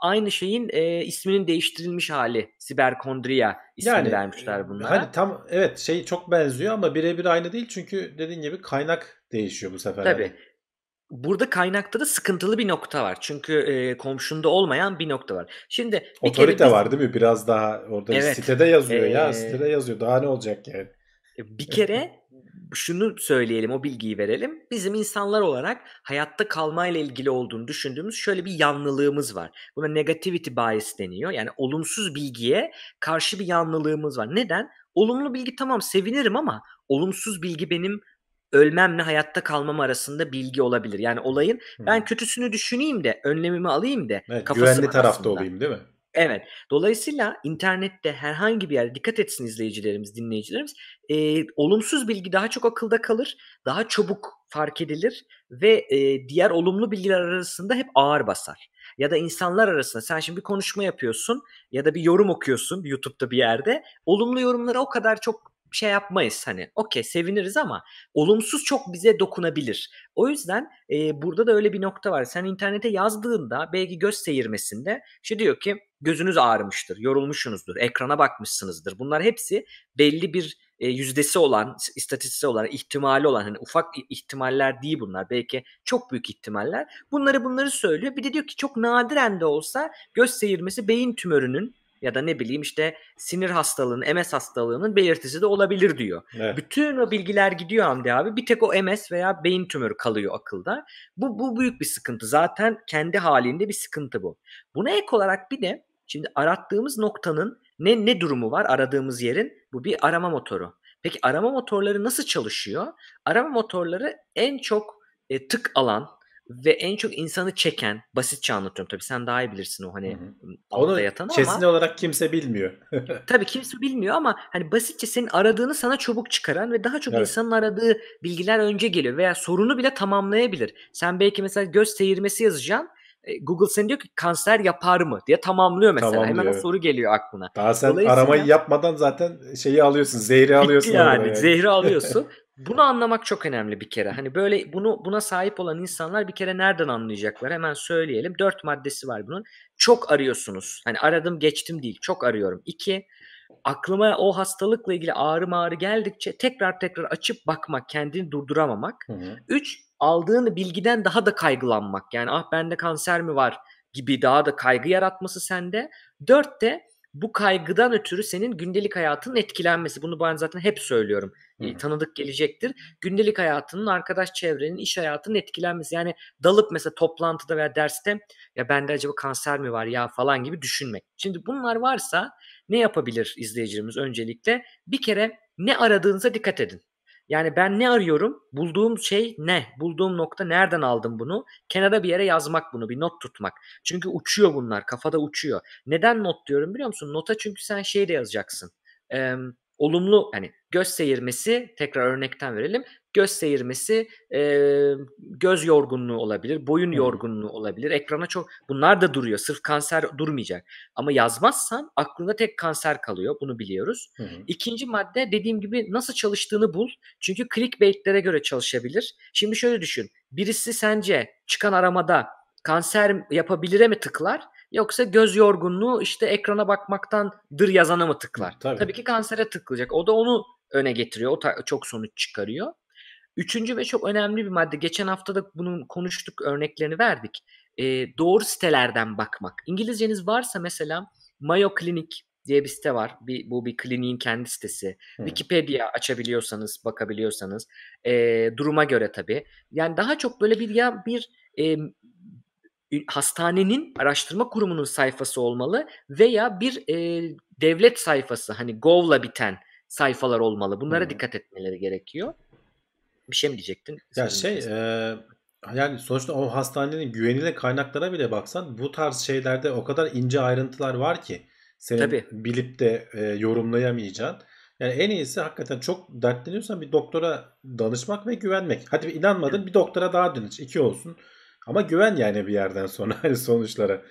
aynı şeyin e, isminin değiştirilmiş hali siberkondriya ismini yani, vermişler e, bunlara. Hani tam evet şey çok benziyor ama birebir aynı değil çünkü dediğin gibi kaynak değişiyor bu sefer. Tabii. Yani. Burada kaynakta da sıkıntılı bir nokta var. Çünkü e, komşunda olmayan bir nokta var. Şimdi bir otorite kere biz... var değil mi? Biraz daha orada evet, sitede yazıyor ee, ya. E, sitede yazıyor. Daha ne olacak yani? E, bir kere şunu söyleyelim, o bilgiyi verelim. Bizim insanlar olarak hayatta kalmayla ilgili olduğunu düşündüğümüz şöyle bir yanlılığımız var. Buna negativity bias deniyor. Yani olumsuz bilgiye karşı bir yanlılığımız var. Neden? Olumlu bilgi tamam sevinirim ama olumsuz bilgi benim ölmemle hayatta kalmam arasında bilgi olabilir. Yani olayın hmm. ben kötüsünü düşüneyim de önlemimi alayım de. Evet, güvenli tarafta arasında. olayım değil mi? Evet. Dolayısıyla internette herhangi bir yerde dikkat etsin izleyicilerimiz, dinleyicilerimiz. Eee, olumsuz bilgi daha çok akılda kalır, daha çabuk fark edilir ve, eee, diğer olumlu bilgiler arasında hep ağır basar. Ya da insanlar arasında sen şimdi bir konuşma yapıyorsun ya da bir yorum okuyorsun YouTube'da bir yerde, olumlu yorumlara o kadar çok şey yapmayız hani okey seviniriz ama olumsuz çok bize dokunabilir. O yüzden e, burada da öyle bir nokta var. Sen internete yazdığında belki göz seyirmesinde şey diyor ki gözünüz ağrımıştır, yorulmuşsunuzdur, ekrana bakmışsınızdır. Bunlar hepsi belli bir e, yüzdesi olan, istatistisi olan, ihtimali olan hani ufak ihtimaller değil bunlar. Belki çok büyük ihtimaller. Bunları bunları söylüyor. Bir de diyor ki çok nadiren de olsa göz seyirmesi beyin tümörünün ya da ne bileyim işte sinir hastalığının, MS hastalığının belirtisi de olabilir diyor. Evet. Bütün o bilgiler gidiyor Hamdi abi. Bir tek o MS veya beyin tümörü kalıyor akılda. Bu, bu büyük bir sıkıntı. Zaten kendi halinde bir sıkıntı bu. Buna ek olarak bir de şimdi arattığımız noktanın ne, ne durumu var aradığımız yerin? Bu bir arama motoru. Peki arama motorları nasıl çalışıyor? Arama motorları en çok e, tık alan ve en çok insanı çeken basitçe anlatıyorum tabii sen daha iyi bilirsin o hani altta yatan ama. Kesin olarak kimse bilmiyor. tabii kimse bilmiyor ama hani basitçe senin aradığını sana çabuk çıkaran ve daha çok evet. insanın aradığı bilgiler önce geliyor veya sorunu bile tamamlayabilir. Sen belki mesela göz seyirmesi yazacaksın. E, Google sen diyor ki kanser yapar mı diye tamamlıyor mesela. Tamamlıyor, Hemen o soru geliyor aklına. Daha sen Dolayısıyla... aramayı yapmadan zaten şeyi alıyorsun, zehri alıyorsun. Yani, yani zehri alıyorsun. Bunu anlamak çok önemli bir kere. Hani böyle bunu buna sahip olan insanlar bir kere nereden anlayacaklar? Hemen söyleyelim. Dört maddesi var bunun. Çok arıyorsunuz. Hani aradım geçtim değil. Çok arıyorum. İki, aklıma o hastalıkla ilgili ağrı mağrı geldikçe tekrar tekrar açıp bakmak. Kendini durduramamak. Hı hı. Üç, aldığın bilgiden daha da kaygılanmak. Yani ah bende kanser mi var gibi daha da kaygı yaratması sende. Dört de bu kaygıdan ötürü senin gündelik hayatının etkilenmesi. Bunu ben zaten hep söylüyorum. Hı-hı. E, tanıdık gelecektir. Gündelik hayatının, arkadaş çevrenin, iş hayatının etkilenmesi. Yani dalıp mesela toplantıda veya derste ya bende acaba kanser mi var ya falan gibi düşünmek. Şimdi bunlar varsa ne yapabilir izleyicilerimiz öncelikle? Bir kere ne aradığınıza dikkat edin. Yani ben ne arıyorum? Bulduğum şey ne? Bulduğum nokta nereden aldım bunu? Kenara bir yere yazmak bunu, bir not tutmak. Çünkü uçuyor bunlar, kafada uçuyor. Neden not diyorum biliyor musun? Nota çünkü sen şey de yazacaksın. Ee, olumlu hani Göz seyirmesi tekrar örnekten verelim. Göz seyirmesi e, göz yorgunluğu olabilir, boyun hmm. yorgunluğu olabilir. Ekrana çok bunlar da duruyor. Sırf kanser durmayacak. Ama yazmazsan aklında tek kanser kalıyor. Bunu biliyoruz. Hmm. İkinci madde dediğim gibi nasıl çalıştığını bul. Çünkü clickbaitlere göre çalışabilir. Şimdi şöyle düşün. Birisi sence çıkan aramada kanser yapabilire mi tıklar? Yoksa göz yorgunluğu işte ekrana bakmaktandır yazana mı tıklar? Tabii. Tabii ki kansere tıklayacak. O da onu öne getiriyor. O ta- çok sonuç çıkarıyor. Üçüncü ve çok önemli bir madde. Geçen hafta da bunun konuştuk, örneklerini verdik. E, doğru sitelerden bakmak. İngilizceniz varsa mesela Mayo Clinic diye bir site var. Bir, bu bir kliniğin kendi sitesi. Hmm. Wikipedia açabiliyorsanız, bakabiliyorsanız. E, duruma göre tabii. Yani daha çok böyle bir ya bir e, hastanenin araştırma kurumunun sayfası olmalı veya bir e, devlet sayfası hani gov'la biten sayfalar olmalı. Bunlara Hı. dikkat etmeleri gerekiyor. Bir şey mi diyecektin? Ya şey e, yani sonuçta o hastanenin güvenilir kaynaklara bile baksan bu tarz şeylerde o kadar ince ayrıntılar var ki senin Tabii. bilip de e, yorumlayamayacağın. Yani en iyisi hakikaten çok dertleniyorsan bir doktora danışmak ve güvenmek. Hadi inanmadın bir doktora daha dönüş. iki olsun. Ama güven yani bir yerden sonra hani sonuçlara.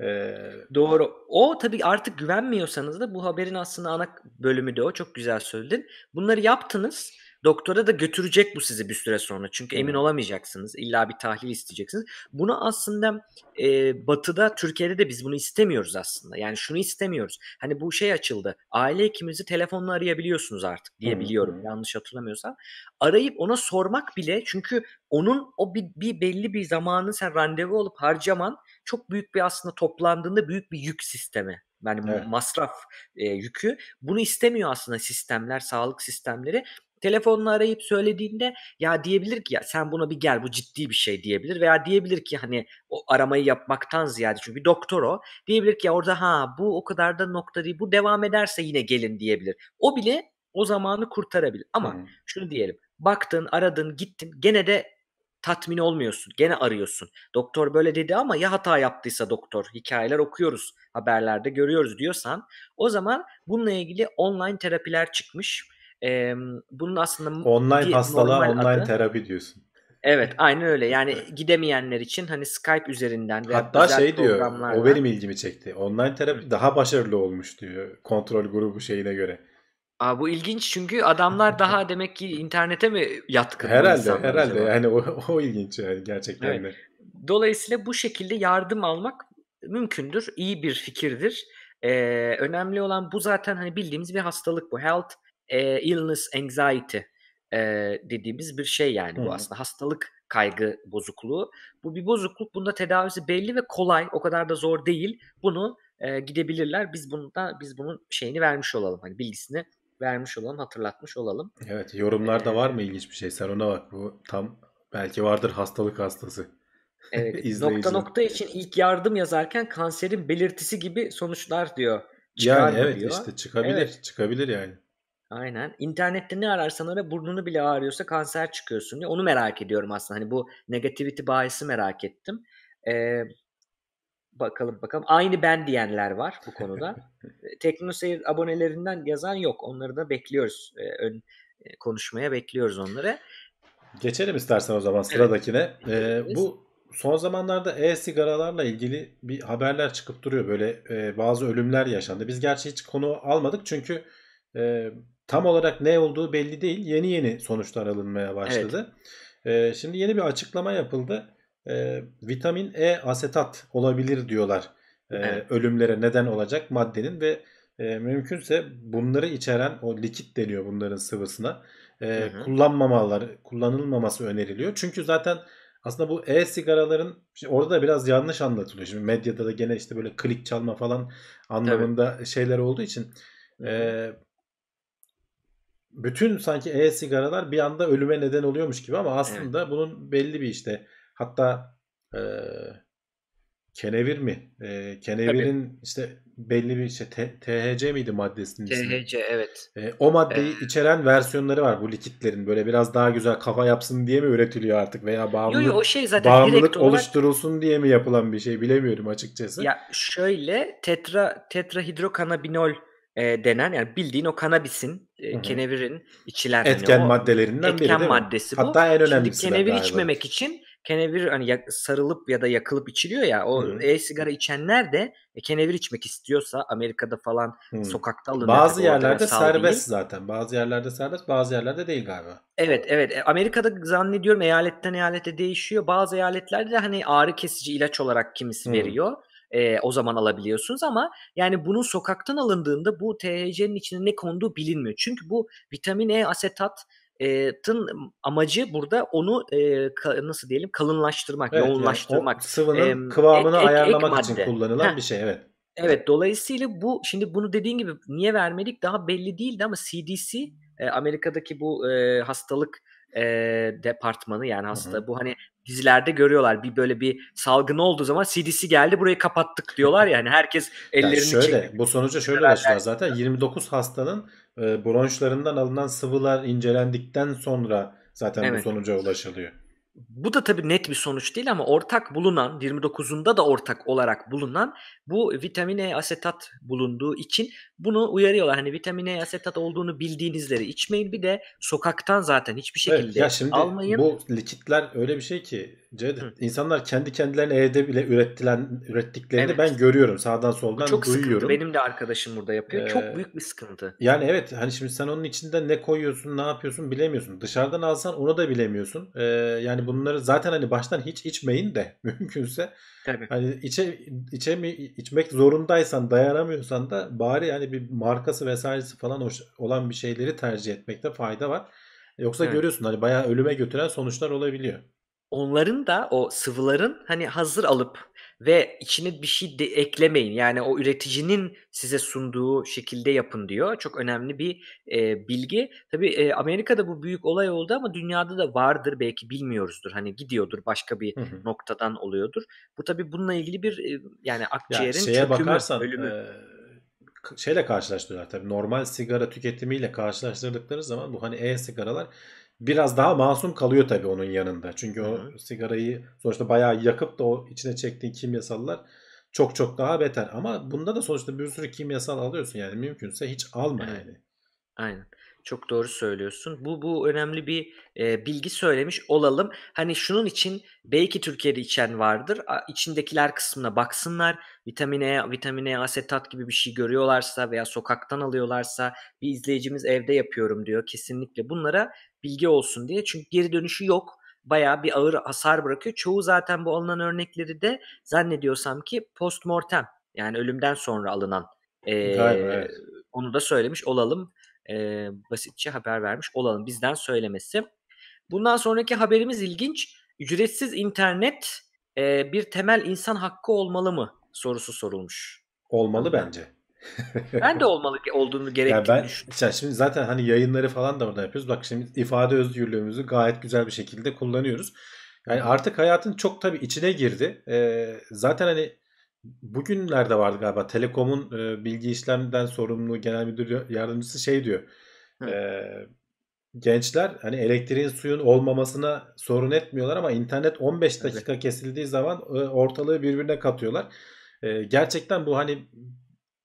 Ee, Doğru. O tabii artık güvenmiyorsanız da bu haberin aslında ana bölümü de o. Çok güzel söyledin. Bunları yaptınız. Doktora da götürecek bu sizi bir süre sonra. Çünkü emin olamayacaksınız. İlla bir tahlil isteyeceksiniz. Bunu aslında e, batıda, Türkiye'de de biz bunu istemiyoruz aslında. Yani şunu istemiyoruz. Hani bu şey açıldı. Aile hekiminizi telefonla arayabiliyorsunuz artık diye biliyorum. Yanlış hatırlamıyorsam. Arayıp ona sormak bile çünkü onun o bir, bir belli bir zamanı sen randevu olup harcaman çok büyük bir aslında toplandığında büyük bir yük sistemi. Yani evet. masraf e, yükü. Bunu istemiyor aslında sistemler, sağlık sistemleri telefonla arayıp söylediğinde ya diyebilir ki ya sen buna bir gel bu ciddi bir şey diyebilir veya diyebilir ki hani o aramayı yapmaktan ziyade çünkü bir doktor o diyebilir ki ya orada ha bu o kadar da nokta değil bu devam ederse yine gelin diyebilir. O bile o zamanı kurtarabilir ama hmm. şunu diyelim baktın aradın gittin gene de tatmin olmuyorsun. Gene arıyorsun. Doktor böyle dedi ama ya hata yaptıysa doktor hikayeler okuyoruz haberlerde görüyoruz diyorsan o zaman bununla ilgili online terapiler çıkmış e, bunun aslında online hastalığa online adı, terapi diyorsun. Evet aynı öyle. Yani evet. gidemeyenler için hani Skype üzerinden veya Hatta şey diyor o benim ilgimi çekti. Online terapi daha başarılı olmuş diyor kontrol grubu şeyine göre. Aa, bu ilginç çünkü adamlar daha demek ki internete mi yatkın? Herhalde herhalde acaba? yani o, o ilginç yani gerçekten evet. de. Dolayısıyla bu şekilde yardım almak mümkündür. İyi bir fikirdir. Ee, önemli olan bu zaten hani bildiğimiz bir hastalık bu. Health e, illness anxiety e, dediğimiz bir şey yani bu aslında hastalık kaygı bozukluğu. Bu bir bozukluk. Bunda tedavisi belli ve kolay. O kadar da zor değil. Bunu e, gidebilirler. Biz bunda biz bunun şeyini vermiş olalım. Hani bilgisini vermiş olalım, hatırlatmış olalım. Evet, yorumlarda ee, var mı ilginç bir şey? Sen ona bak. Bu tam belki vardır hastalık hastası. Evet. nokta nokta için ilk yardım yazarken kanserin belirtisi gibi sonuçlar diyor. Çıkar yani evet diyor. işte çıkabilir, evet. çıkabilir yani. Aynen. İnternette ne ararsan ara burnunu bile ağrıyorsa kanser çıkıyorsun diye. Onu merak ediyorum aslında. Hani bu negativity bahisi merak ettim. Ee, bakalım bakalım. Aynı ben diyenler var bu konuda. Teknoseyir abonelerinden yazan yok. Onları da bekliyoruz. Ee, ön e, konuşmaya bekliyoruz onları. Geçelim istersen o zaman sıradakine. Ee, bu son zamanlarda e-sigaralarla ilgili bir haberler çıkıp duruyor. Böyle e, bazı ölümler yaşandı. Biz gerçi hiç konu almadık çünkü e, tam olarak ne olduğu belli değil. Yeni yeni sonuçlar alınmaya başladı. Evet. E, şimdi yeni bir açıklama yapıldı. E, vitamin E asetat olabilir diyorlar. E, evet. Ölümlere neden olacak maddenin ve e, mümkünse bunları içeren o likit deniyor bunların sıvısına. E, hı hı. Kullanmamaları, kullanılmaması öneriliyor. Çünkü zaten aslında bu e-sigaraların orada da biraz yanlış anlatılıyor. Şimdi medyada da gene işte böyle klik çalma falan anlamında Tabii. şeyler olduğu için e, bütün sanki e-sigaralar bir anda ölüme neden oluyormuş gibi ama aslında evet. bunun belli bir işte hatta e, kenevir mi? E, kenevirin Tabii. işte belli bir işte THC miydi maddesinin ismi? THC evet. E, o maddeyi ee, içeren versiyonları var bu likitlerin. Böyle biraz daha güzel kafa yapsın diye mi üretiliyor artık veya bağımlılık, yo, yo, o şey zaten bağımlılık olarak, oluşturulsun diye mi yapılan bir şey bilemiyorum açıkçası. Ya şöyle tetra tetrahidrokanabinol e, denen yani bildiğin o kanabisin, e, kenevirin içilen hani etken hani o, maddelerinden etken biri değil mi? maddesi bu. Hatta en önemlisi Şimdi kenevir galiba. içmemek için kenevir hani sarılıp ya da yakılıp içiliyor ya o e-sigara içenler de e, kenevir içmek istiyorsa Amerika'da falan Hı. sokakta alınıyor. Bazı yerlerde yasal değil. serbest zaten. Bazı yerlerde serbest, bazı yerlerde değil galiba. Evet evet e, Amerika'da zannediyorum eyaletten eyalete değişiyor. Bazı eyaletlerde de hani ağrı kesici ilaç olarak kimisi Hı. veriyor e, o zaman alabiliyorsunuz ama yani bunun sokaktan alındığında bu THC'nin içine ne konduğu bilinmiyor. Çünkü bu vitamin E asetat tın amacı burada onu e, ka, nasıl diyelim kalınlaştırmak, evet, yoğunlaştırmak. Yani sıvının e, kıvamını ek, ayarlamak ek, için kullanılan ha. bir şey evet. Evet dolayısıyla bu şimdi bunu dediğin gibi niye vermedik daha belli değildi ama CDC Amerika'daki bu e, hastalık e, departmanı yani hasta. Hı hı. Bu hani dizilerde görüyorlar bir böyle bir salgın olduğu zaman CDC geldi burayı kapattık diyorlar ya hani herkes ellerini yani şöyle, çekiyor. Bu sonuca şöyle ulaştılar zaten 29 hastanın e, bronşlarından alınan sıvılar incelendikten sonra zaten evet. bu sonuca ulaşılıyor bu da tabii net bir sonuç değil ama ortak bulunan 29'unda da ortak olarak bulunan bu vitamin E asetat bulunduğu için bunu uyarıyorlar. Hani vitamin E asetat olduğunu bildiğinizleri içmeyin bir de sokaktan zaten hiçbir şekilde evet, ya şimdi almayın. Bu likitler öyle bir şey ki Cevdet insanlar kendi kendilerine evde bile ürettilen ürettiklerini evet. ben görüyorum sağdan soldan çok duyuyorum. Sıkıntı. Benim de arkadaşım burada yapıyor. Ee, çok büyük bir sıkıntı. Yani evet hani şimdi sen onun içinde ne koyuyorsun ne yapıyorsun bilemiyorsun. Dışarıdan alsan onu da bilemiyorsun. Ee, yani hani bunları zaten hani baştan hiç içmeyin de mümkünse. Tabii. Hani içe, içe mi, içmek zorundaysan dayanamıyorsan da bari hani bir markası vesairesi falan hoş, olan bir şeyleri tercih etmekte fayda var. Yoksa evet. görüyorsun hani bayağı ölüme götüren sonuçlar olabiliyor. Onların da o sıvıların hani hazır alıp ve içine bir şey de eklemeyin. Yani o üreticinin size sunduğu şekilde yapın diyor. Çok önemli bir e, bilgi. Tabii e, Amerika'da bu büyük olay oldu ama dünyada da vardır belki bilmiyoruzdur. Hani gidiyordur başka bir hı hı. noktadan oluyordur. Bu tabii bununla ilgili bir e, yani akciğerin ya çökümü, bakarsan, ölümü. E şeyle karşılaştırıyorlar tabii normal sigara tüketimiyle karşılaştırdıkları zaman bu hani e-sigaralar biraz daha masum kalıyor tabii onun yanında. Çünkü o Hı. sigarayı sonuçta bayağı yakıp da o içine çektiğin kimyasallar çok çok daha beter. Ama bunda da sonuçta bir sürü kimyasal alıyorsun yani mümkünse hiç alma evet. yani. Aynen. Çok doğru söylüyorsun. Bu bu önemli bir e, bilgi söylemiş olalım. Hani şunun için belki Türkiye'de içen vardır. A, içindekiler kısmına baksınlar. Vitamin E, vitamin E asetat gibi bir şey görüyorlarsa veya sokaktan alıyorlarsa bir izleyicimiz evde yapıyorum diyor. Kesinlikle bunlara bilgi olsun diye. Çünkü geri dönüşü yok bayağı bir ağır hasar bırakıyor. Çoğu zaten bu alınan örnekleri de zannediyorsam ki postmortem yani ölümden sonra alınan e, Galiba, evet. onu da söylemiş olalım e, basitçe haber vermiş olalım bizden söylemesi. Bundan sonraki haberimiz ilginç. Ücretsiz internet e, bir temel insan hakkı olmalı mı sorusu sorulmuş. Olmalı bence. ben de olmalı olduğunu gerektiğini yani ben, düşünüyorum. Şimdi zaten hani yayınları falan da burada yapıyoruz. Bak şimdi ifade özgürlüğümüzü gayet güzel bir şekilde kullanıyoruz. Yani artık hayatın çok tabii içine girdi. Ee, zaten hani bugünlerde vardı galiba Telekom'un e, bilgi işlemden sorumlu genel müdür yardımcısı şey diyor. E, gençler hani elektriğin suyun olmamasına sorun etmiyorlar ama internet 15 dakika evet. kesildiği zaman e, ortalığı birbirine katıyorlar. E, gerçekten bu hani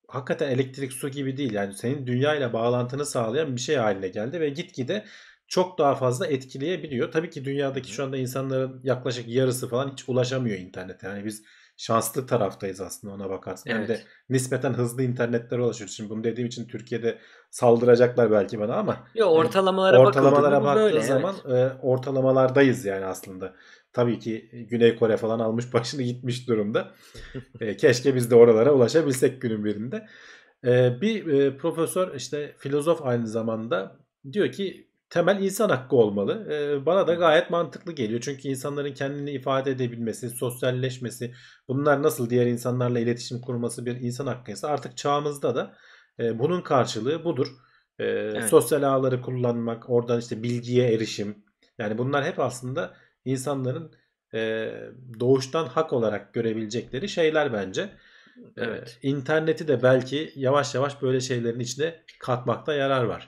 hakikaten elektrik su gibi değil yani senin dünya ile bağlantını sağlayan bir şey haline geldi ve gitgide çok daha fazla etkileyebiliyor. Tabii ki dünyadaki şu anda insanların yaklaşık yarısı falan hiç ulaşamıyor internete. Yani biz şanslı taraftayız aslında ona bakarsın. Evet. Hem de nispeten hızlı internetler ulaşıyoruz. Şimdi bunu dediğim için Türkiye'de saldıracaklar belki bana ama. Yo ortalamalara, yani, ortalamalara bakıldı, baktığı böyle, zaman evet. E, ortalamalardayız yani aslında. Tabii ki Güney Kore falan almış başını gitmiş durumda. E, keşke biz de oralara ulaşabilsek günün birinde. E, bir profesör işte filozof aynı zamanda diyor ki temel insan hakkı olmalı. E, bana da gayet mantıklı geliyor. Çünkü insanların kendini ifade edebilmesi, sosyalleşmesi, bunlar nasıl diğer insanlarla iletişim kurması bir insan hakkıysa artık çağımızda da e, bunun karşılığı budur. E, evet. Sosyal ağları kullanmak, oradan işte bilgiye erişim. Yani bunlar hep aslında insanların e, doğuştan hak olarak görebilecekleri şeyler bence. Ee, evet. E, interneti de belki yavaş yavaş böyle şeylerin içine katmakta yarar var.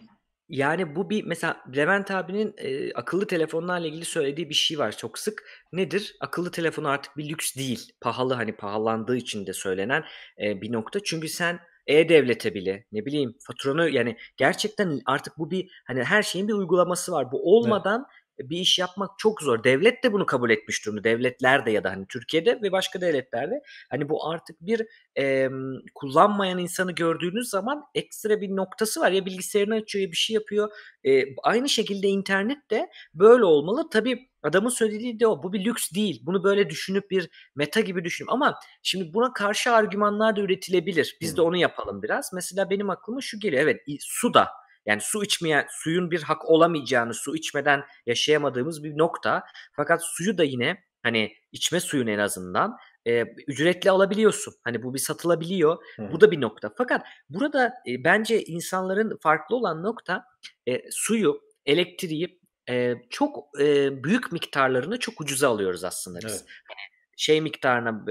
Yani bu bir mesela Levent abinin, eee, akıllı telefonlarla ilgili söylediği bir şey var çok sık. Nedir? Akıllı telefon artık bir lüks değil. Pahalı, hani, pahalandığı için de söylenen, eee, bir nokta. Çünkü sen e-devlete bile, ne bileyim, faturanı yani gerçekten artık bu bir, hani, her şeyin bir uygulaması var. Bu Evet. olmadan e, bir iş yapmak çok zor. Devlet de bunu kabul etmiş durumda. Devletler de ya da hani Türkiye'de ve başka devletlerde hani bu artık bir e, kullanmayan insanı gördüğünüz zaman ekstra bir noktası var. Ya bilgisayarını açıyor ya bir şey yapıyor. E, aynı şekilde internet de böyle olmalı. Tabii adamın söylediği de o. Bu bir lüks değil. Bunu böyle düşünüp bir meta gibi düşünüp ama şimdi buna karşı argümanlar da üretilebilir. Biz de onu yapalım biraz. Mesela benim aklıma şu geliyor. Evet su da yani su içmeyen suyun bir hak olamayacağını, su içmeden yaşayamadığımız bir nokta. Fakat suyu da yine hani içme suyunu en azından e, ücretli alabiliyorsun. Hani bu bir satılabiliyor. Hı. Bu da bir nokta. Fakat burada e, bence insanların farklı olan nokta e, suyu, elektriği e, çok e, büyük miktarlarını çok ucuza alıyoruz aslında biz. Evet. Hani şey miktarına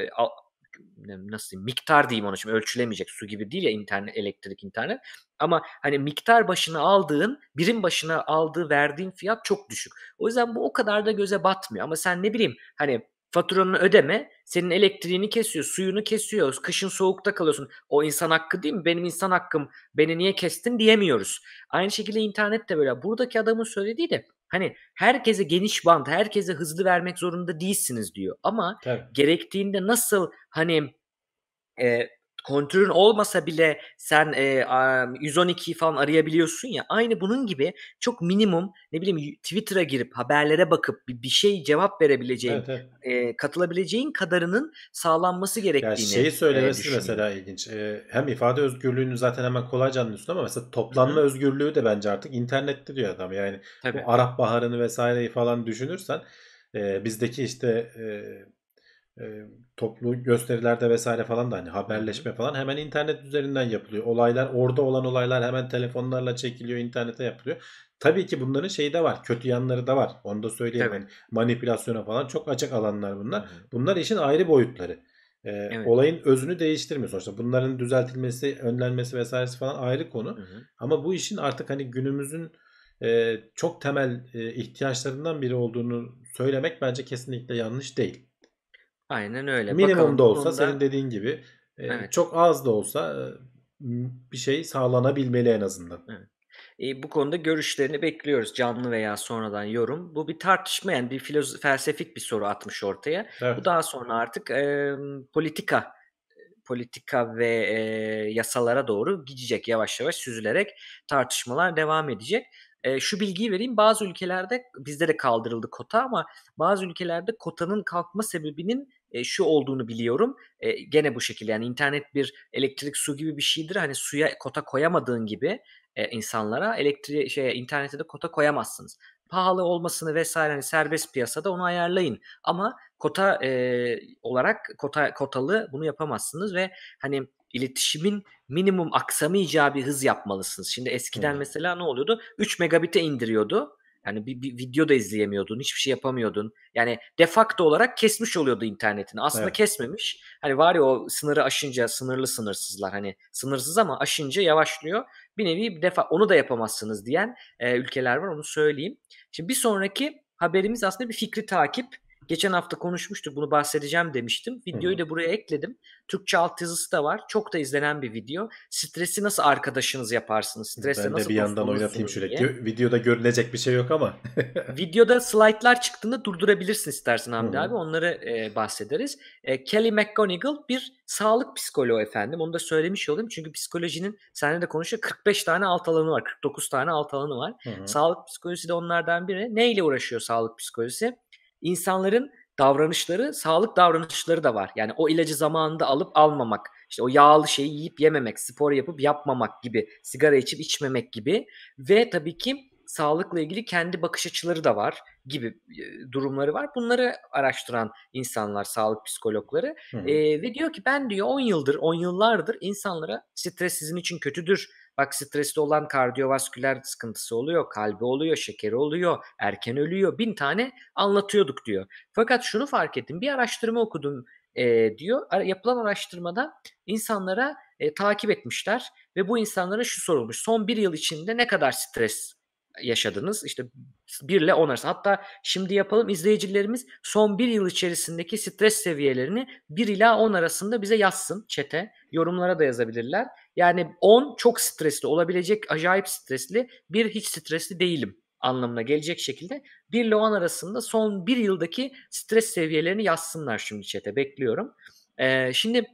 nasıl diyeyim miktar diyeyim ona şimdi ölçülemeyecek su gibi değil ya internet elektrik internet ama hani miktar başına aldığın birim başına aldığı verdiğin fiyat çok düşük. O yüzden bu o kadar da göze batmıyor ama sen ne bileyim hani faturanı ödeme senin elektriğini kesiyor suyunu kesiyor kışın soğukta kalıyorsun o insan hakkı değil mi benim insan hakkım beni niye kestin diyemiyoruz. Aynı şekilde internet de böyle buradaki adamın söylediği de Hani herkese geniş bant, herkese hızlı vermek zorunda değilsiniz diyor. Ama Tabii. gerektiğinde nasıl hani e, kontürün olmasa bile sen e, a, falan arayabiliyorsun ya. Aynı bunun gibi çok minimum ne bileyim Twitter'a girip haberlere bakıp bir, bir şey cevap verebileceğin, evet, evet. E, katılabileceğin kadarının sağlanması gerektiğini yani Şeyi söylemesi e, mesela ilginç. E, hem ifade özgürlüğünü zaten hemen kolayca anlıyorsun ama mesela toplanma Hı-hı. özgürlüğü de bence artık internette diyor adam. Yani Tabii. bu Arap Baharı'nı vesaireyi falan düşünürsen e, bizdeki işte e, e, toplu gösterilerde vesaire falan da hani haberleşme falan hemen internet üzerinden yapılıyor. Olaylar orada olan olaylar hemen telefonlarla çekiliyor, internete yapılıyor. Tabii ki bunların şeyi de var. Kötü yanları da var. Onu da söyleyeyim. Evet. Yani manipülasyona falan çok açık alanlar bunlar. Bunlar işin ayrı boyutları. Ee, evet. Olayın özünü değiştirmiyor sonuçta. Bunların düzeltilmesi, önlenmesi vesairesi falan ayrı konu. Hı hı. Ama bu işin artık hani günümüzün e, çok temel e, ihtiyaçlarından biri olduğunu söylemek bence kesinlikle yanlış değil. Aynen öyle. Minimum da olsa konuda... senin dediğin gibi e, evet. çok az da olsa e, bir şey sağlanabilmeli en azından. Evet. E, bu konuda görüşlerini bekliyoruz canlı veya sonradan yorum. Bu bir tartışma yani bir filozof, felsefik bir soru atmış ortaya. Evet. Bu daha sonra artık e, politika politika ve e, yasalara doğru gidecek yavaş yavaş süzülerek tartışmalar devam edecek. E, şu bilgiyi vereyim bazı ülkelerde bizde de kaldırıldı kota ama bazı ülkelerde kotanın kalkma sebebinin e, şu olduğunu biliyorum. E, gene bu şekilde yani internet bir elektrik su gibi bir şeydir. Hani suya kota koyamadığın gibi e, insanlara elektriğe şeye internete de kota koyamazsınız. Pahalı olmasını vesaire hani serbest piyasada onu ayarlayın. Ama kota e, olarak kota kotalı bunu yapamazsınız ve hani iletişimin minimum aksamayacağı bir hız yapmalısınız. Şimdi eskiden hmm. mesela ne oluyordu? 3 megabit'e indiriyordu yani bir, bir video da izleyemiyordun, hiçbir şey yapamıyordun. Yani de facto olarak kesmiş oluyordu internetini. Aslında evet. kesmemiş. Hani var ya o sınırı aşınca sınırlı sınırsızlar hani sınırsız ama aşınca yavaşlıyor. Bir nevi defa onu da yapamazsınız diyen e, ülkeler var onu söyleyeyim. Şimdi bir sonraki haberimiz aslında bir fikri takip. Geçen hafta konuşmuştuk bunu bahsedeceğim demiştim. Videoyu da buraya ekledim. Türkçe altyazısı da var. Çok da izlenen bir video. Stresi nasıl arkadaşınız yaparsınız? Stresle ben nasıl de bir yandan oynatayım şöyle. Diye. Videoda görülecek bir şey yok ama. Videoda slaytlar çıktığında durdurabilirsin istersen Hamdi abi. Onları e, bahsederiz. E, Kelly McGonigal bir sağlık psikoloğu efendim. Onu da söylemiş olayım. Çünkü psikolojinin seninle de konuşuyor. 45 tane alt alanı var. 49 tane alt alanı var. Hı-hı. Sağlık psikolojisi de onlardan biri. Neyle uğraşıyor sağlık psikolojisi? insanların davranışları, sağlık davranışları da var. Yani o ilacı zamanında alıp almamak, işte o yağlı şeyi yiyip yememek, spor yapıp yapmamak gibi, sigara içip içmemek gibi ve tabii ki sağlıkla ilgili kendi bakış açıları da var gibi e, durumları var. Bunları araştıran insanlar, sağlık psikologları hı hı. E, ve diyor ki ben diyor 10 yıldır, 10 yıllardır insanlara stres sizin için kötüdür Bak stresli olan kardiyovasküler sıkıntısı oluyor, kalbi oluyor, şekeri oluyor, erken ölüyor. Bin tane anlatıyorduk diyor. Fakat şunu fark ettim. Bir araştırma okudum e, diyor. Yapılan araştırmada insanlara e, takip etmişler ve bu insanlara şu sorulmuş. Son bir yıl içinde ne kadar stres yaşadınız? İşte 1 ile 10 arası. Hatta şimdi yapalım izleyicilerimiz son bir yıl içerisindeki stres seviyelerini 1 ila 10 arasında bize yazsın çete. Yorumlara da yazabilirler. Yani 10 çok stresli olabilecek acayip stresli bir hiç stresli değilim anlamına gelecek şekilde bir ile 10 arasında son bir yıldaki stres seviyelerini yazsınlar şimdi çete bekliyorum. Ee, şimdi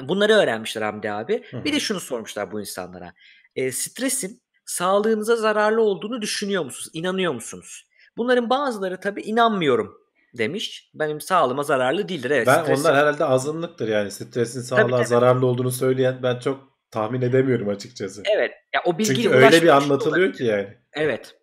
bunları öğrenmişler Hamdi abi. Hı-hı. Bir de şunu sormuşlar bu insanlara. E, stresin sağlığınıza zararlı olduğunu düşünüyor musunuz? İnanıyor musunuz? Bunların bazıları tabii inanmıyorum demiş. Benim sağlığıma zararlı değildir. Evet, ben stresin... onlar herhalde azınlıktır yani. Stresin sağlığa tabii, tabii. zararlı olduğunu söyleyen ben çok tahmin edemiyorum açıkçası. Evet. Ya o bilgiye Çünkü öyle bir anlatılıyor olabilir. ki yani. Evet.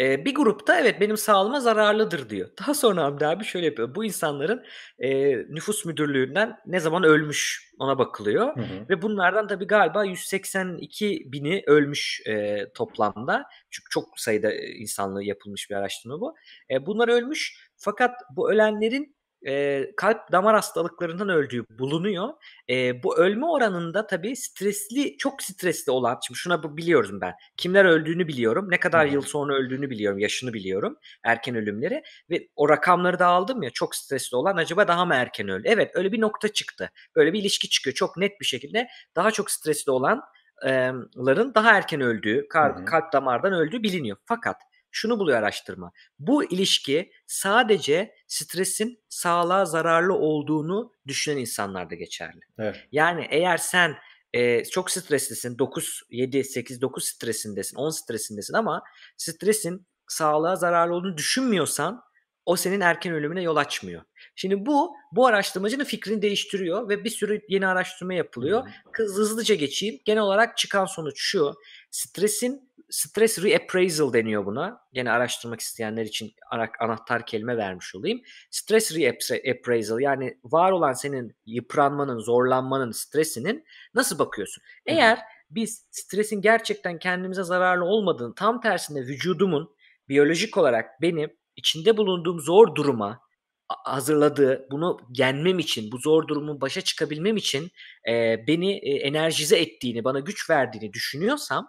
Ee, bir grupta evet benim sağlığıma zararlıdır diyor. Daha sonra Hamdi abi şöyle yapıyor. Bu insanların e, nüfus müdürlüğünden ne zaman ölmüş ona bakılıyor. Hı hı. Ve bunlardan tabii galiba 182 bini ölmüş e, toplamda. Çünkü çok sayıda e, insanlığı yapılmış bir araştırma bu. E, bunlar ölmüş fakat bu ölenlerin e, kalp damar hastalıklarından öldüğü bulunuyor. E, bu ölme oranında tabii stresli, çok stresli olan, şimdi şuna biliyorum ben. Kimler öldüğünü biliyorum, ne kadar hmm. yıl sonra öldüğünü biliyorum, yaşını biliyorum, erken ölümleri. Ve o rakamları da aldım ya, çok stresli olan acaba daha mı erken öldü? Evet, öyle bir nokta çıktı. Böyle bir ilişki çıkıyor çok net bir şekilde. Daha çok stresli olanların daha erken öldüğü, kalp, kalp damardan öldüğü biliniyor. Fakat şunu buluyor araştırma. Bu ilişki sadece stresin sağlığa zararlı olduğunu düşünen insanlarda geçerli. Evet. Yani eğer sen e, çok streslisin 9, 7, 8, 9 stresindesin 10 stresindesin ama stresin sağlığa zararlı olduğunu düşünmüyorsan o senin erken ölümüne yol açmıyor. Şimdi bu bu araştırmacının fikrini değiştiriyor ve bir sürü yeni araştırma yapılıyor. Kız hızlıca geçeyim. Genel olarak çıkan sonuç şu. Stresin Stress reappraisal deniyor buna. Gene araştırmak isteyenler için anahtar kelime vermiş olayım. Stress reappraisal yani var olan senin yıpranmanın, zorlanmanın, stresinin nasıl bakıyorsun? Eğer Hı-hı. biz stresin gerçekten kendimize zararlı olmadığını, tam tersine vücudumun biyolojik olarak benim içinde bulunduğum zor duruma hazırladığı, bunu yenmem için, bu zor durumu başa çıkabilmem için e, beni e, enerjize ettiğini, bana güç verdiğini düşünüyorsam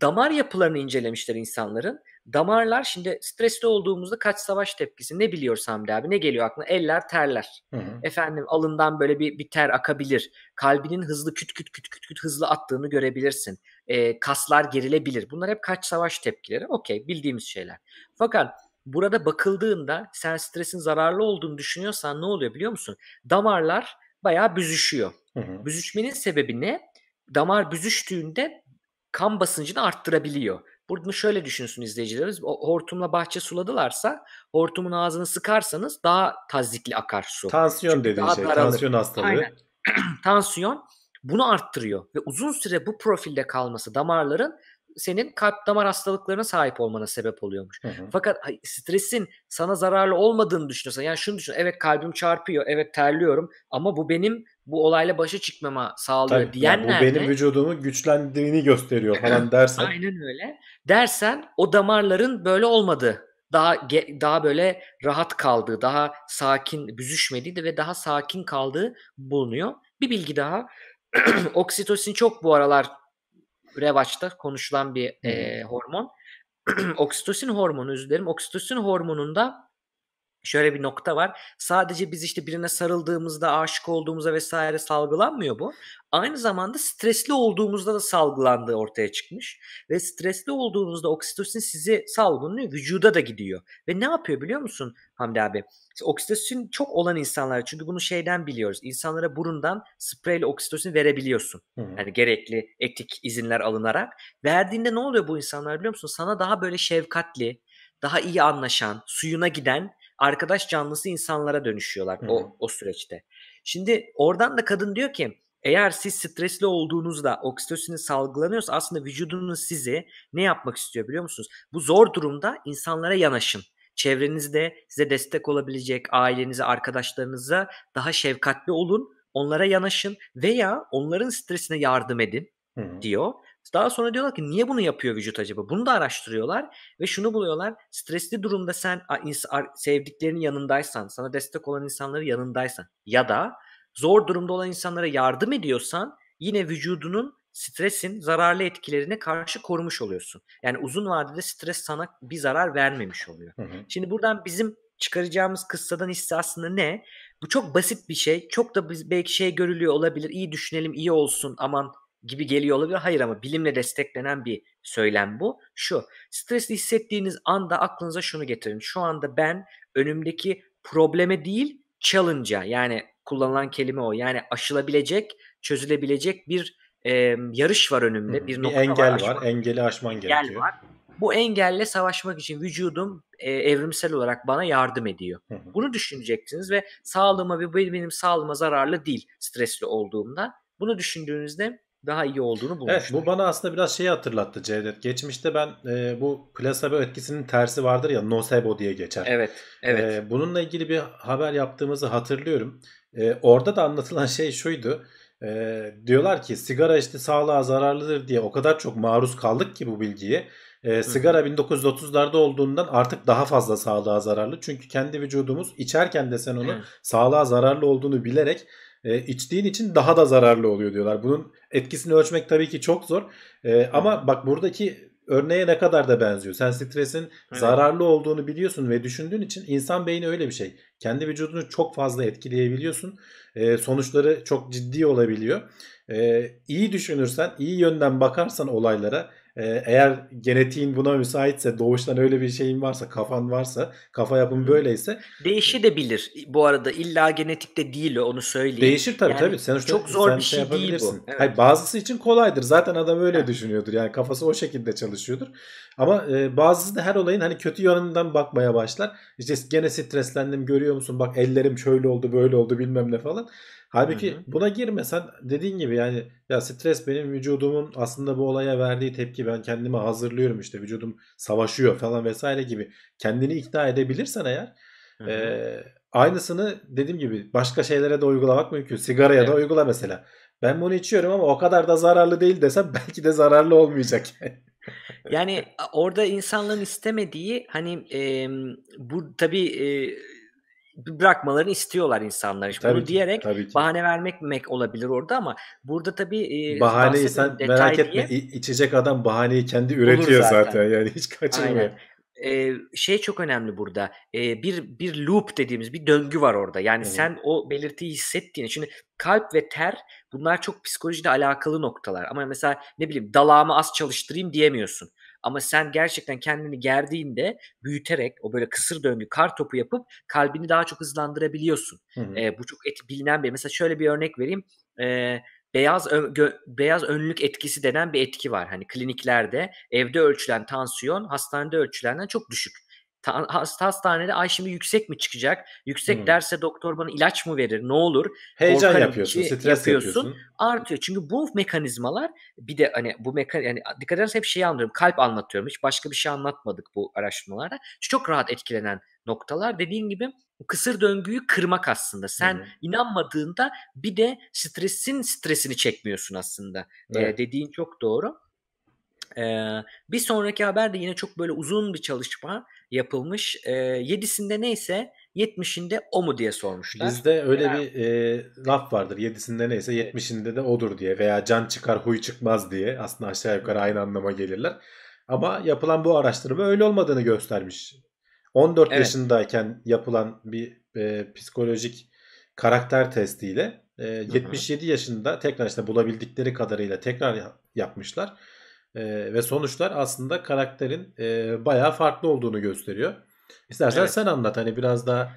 damar yapılarını incelemişler insanların. Damarlar şimdi stresli olduğumuzda kaç savaş tepkisi ne biliyor Hamdi abi ne geliyor aklına? Eller terler. Hı hı. Efendim alından böyle bir, bir ter akabilir. Kalbinin hızlı küt küt küt küt küt hızlı attığını görebilirsin. E, kaslar gerilebilir. Bunlar hep kaç savaş tepkileri. Okey bildiğimiz şeyler. Fakat burada bakıldığında sen stresin zararlı olduğunu düşünüyorsan ne oluyor biliyor musun? Damarlar bayağı büzüşüyor. Hı hı. Büzüşmenin sebebi ne? Damar büzüştüğünde kan basıncını arttırabiliyor. Burada şöyle düşünsün izleyicilerimiz. O hortumla bahçe suladılarsa hortumun ağzını sıkarsanız daha tazikli akar su. Tansiyon dediğin şey. Daralır. Tansiyon hastalığı. Aynen. tansiyon bunu arttırıyor ve uzun süre bu profilde kalması damarların senin kalp damar hastalıklarına sahip olmana sebep oluyormuş. Hı hı. Fakat stresin sana zararlı olmadığını düşünüyorsan yani şunu düşün evet kalbim çarpıyor evet terliyorum ama bu benim bu olayla başa çıkmama sağlıyor Tabii, diyenler yani bu benim vücudumu güçlendiğini gösteriyor falan dersen. Aynen öyle. Dersen o damarların böyle olmadı daha daha böyle rahat kaldığı, daha sakin büzüşmediği de ve daha sakin kaldığı bulunuyor. Bir bilgi daha. oksitosin çok bu aralar Brevaç'ta konuşulan bir e, hormon. oksitosin hormonu özür dilerim. Oksitosin hormonunda şöyle bir nokta var. Sadece biz işte birine sarıldığımızda, aşık olduğumuzda vesaire salgılanmıyor bu. Aynı zamanda stresli olduğumuzda da salgılandığı ortaya çıkmış. Ve stresli olduğunuzda oksitosin sizi salgılanıyor, vücuda da gidiyor. Ve ne yapıyor biliyor musun Hamdi abi? Oksitosin çok olan insanlar çünkü bunu şeyden biliyoruz. İnsanlara burundan spreyle oksitosin verebiliyorsun. Hmm. Yani gerekli etik izinler alınarak. Verdiğinde ne oluyor bu insanlar biliyor musun? Sana daha böyle şefkatli, daha iyi anlaşan, suyuna giden arkadaş canlısı insanlara dönüşüyorlar o, o süreçte. Şimdi oradan da kadın diyor ki eğer siz stresli olduğunuzda oksitosinin salgılanıyorsa aslında vücudunuz sizi ne yapmak istiyor biliyor musunuz? Bu zor durumda insanlara yanaşın. Çevrenizde size destek olabilecek ailenize, arkadaşlarınıza daha şefkatli olun. Onlara yanaşın veya onların stresine yardım edin Hı-hı. diyor. Daha sonra diyorlar ki niye bunu yapıyor vücut acaba? Bunu da araştırıyorlar ve şunu buluyorlar. Stresli durumda sen sevdiklerinin yanındaysan, sana destek olan insanları yanındaysan ya da zor durumda olan insanlara yardım ediyorsan yine vücudunun stresin zararlı etkilerine karşı korumuş oluyorsun. Yani uzun vadede stres sana bir zarar vermemiş oluyor. Hı hı. Şimdi buradan bizim çıkaracağımız kıssadan hisse aslında ne? Bu çok basit bir şey. Çok da belki şey görülüyor olabilir. İyi düşünelim, iyi olsun, aman gibi geliyor olabilir. Hayır ama bilimle desteklenen bir söylem bu. Şu, stresli hissettiğiniz anda aklınıza şunu getirin. Şu anda ben önümdeki probleme değil challenge'a yani kullanılan kelime o. Yani aşılabilecek, çözülebilecek bir e, yarış var önümde. Hı, bir, bir engel var, var engeli aşman engel gerekiyor. Var. Bu engelle savaşmak için vücudum e, evrimsel olarak bana yardım ediyor. Hı hı. Bunu düşüneceksiniz ve sağlığıma ve benim sağlığıma zararlı değil stresli olduğumda. Bunu düşündüğünüzde daha iyi olduğunu bulmuş. Evet bu bana aslında biraz şeyi hatırlattı Cevdet. Geçmişte ben e, bu plasebo etkisinin tersi vardır ya nocebo diye geçer. Evet. evet. E, bununla ilgili bir haber yaptığımızı hatırlıyorum. E, orada da anlatılan şey şuydu. E, diyorlar ki sigara işte sağlığa zararlıdır diye o kadar çok maruz kaldık ki bu bilgiye. E, sigara 1930'larda olduğundan artık daha fazla sağlığa zararlı. Çünkü kendi vücudumuz içerken de sen onu evet. sağlığa zararlı olduğunu bilerek e, içtiğin için daha da zararlı oluyor diyorlar. Bunun etkisini ölçmek tabii ki çok zor. E, ama bak buradaki örneğe ne kadar da benziyor. Sen stresin evet. zararlı olduğunu biliyorsun ve düşündüğün için insan beyni öyle bir şey. Kendi vücudunu çok fazla etkileyebiliyorsun. E, sonuçları çok ciddi olabiliyor. E, iyi düşünürsen, iyi yönden bakarsan olaylara ee, eğer genetiğin buna müsaitse, doğuştan öyle bir şeyin varsa, kafan varsa, kafa yapın böyleyse. Değişi de bilir bu arada. illa genetikte değil onu söyleyeyim. Değişir tabii yani, tabii. Sonuçta çok zor bir şey, şey değil bu. Evet. Hayır, bazısı için kolaydır. Zaten adam öyle düşünüyordur. Yani kafası o şekilde çalışıyordur. Ama e, bazısı da her olayın hani kötü yanından bakmaya başlar. İşte gene streslendim görüyor musun? Bak ellerim şöyle oldu, böyle oldu bilmem ne falan. Halbuki Hı-hı. buna girmesen dediğin gibi yani ya stres benim vücudumun aslında bu olaya verdiği tepki ben kendimi hazırlıyorum işte vücudum savaşıyor falan vesaire gibi kendini ikna edebilirsen eğer Hı -hı. e, aynısını dediğim gibi başka şeylere de uygulamak mümkün. Sigaraya evet. da uygula mesela. Ben bunu içiyorum ama o kadar da zararlı değil desem belki de zararlı olmayacak. yani orada insanların istemediği hani e, bu tabii e, bırakmalarını istiyorlar insanlar. İşte tabii bunu ki, diyerek tabii ki. bahane vermek mek olabilir orada ama burada tabii e, bahaneyi sen merak etme diye, içecek adam bahaneyi kendi üretiyor zaten. zaten. Yani hiç kaçırmıyor. Aynen e, şey çok önemli burada. E, bir bir loop dediğimiz bir döngü var orada. Yani hmm. sen o belirtiyi hissettiğin. Şimdi kalp ve ter bunlar çok psikolojide alakalı noktalar. Ama mesela ne bileyim dalağımı az çalıştırayım diyemiyorsun. Ama sen gerçekten kendini gerdiğinde büyüterek o böyle kısır döngü kar topu yapıp kalbini daha çok hızlandırabiliyorsun. Hı E, bu çok et, bilinen bir. Mesela şöyle bir örnek vereyim. Eee beyaz ö- gö- beyaz önlük etkisi denen bir etki var. Hani kliniklerde evde ölçülen tansiyon hastanede ölçülenden çok düşük ta, hasta hastanede ay şimdi yüksek mi çıkacak? Yüksek hmm. derse doktor bana ilaç mı verir? Ne olur? Heyecan yapıyorsun, stres yapıyorsun, yapıyorsun. Artıyor. Çünkü bu mekanizmalar bir de hani bu mekan yani dikkat ederseniz hep şeyi anlıyorum. Kalp anlatıyorum. Hiç başka bir şey anlatmadık bu araştırmalarda. Çok rahat etkilenen noktalar. Dediğin gibi kısır döngüyü kırmak aslında. Sen hı inanmadığında bir de stresin stresini çekmiyorsun aslında. Evet. Ee, dediğin çok doğru. Ee, bir sonraki haber de yine çok böyle uzun bir çalışma yapılmış. Ee, 7'sinde neyse 70'inde o mu diye sormuşlar. Bizde öyle ya. bir e, laf vardır. 7'sinde neyse 70'inde de odur diye veya can çıkar huy çıkmaz diye aslında aşağı yukarı aynı anlama gelirler. Ama yapılan bu araştırma öyle olmadığını göstermiş. 14 evet. yaşındayken yapılan bir e, psikolojik karakter testiyle e, 77 yaşında tekrar işte bulabildikleri kadarıyla tekrar yapmışlar. E, ve sonuçlar aslında karakterin e, bayağı farklı olduğunu gösteriyor. İstersen evet. sen anlat hani biraz daha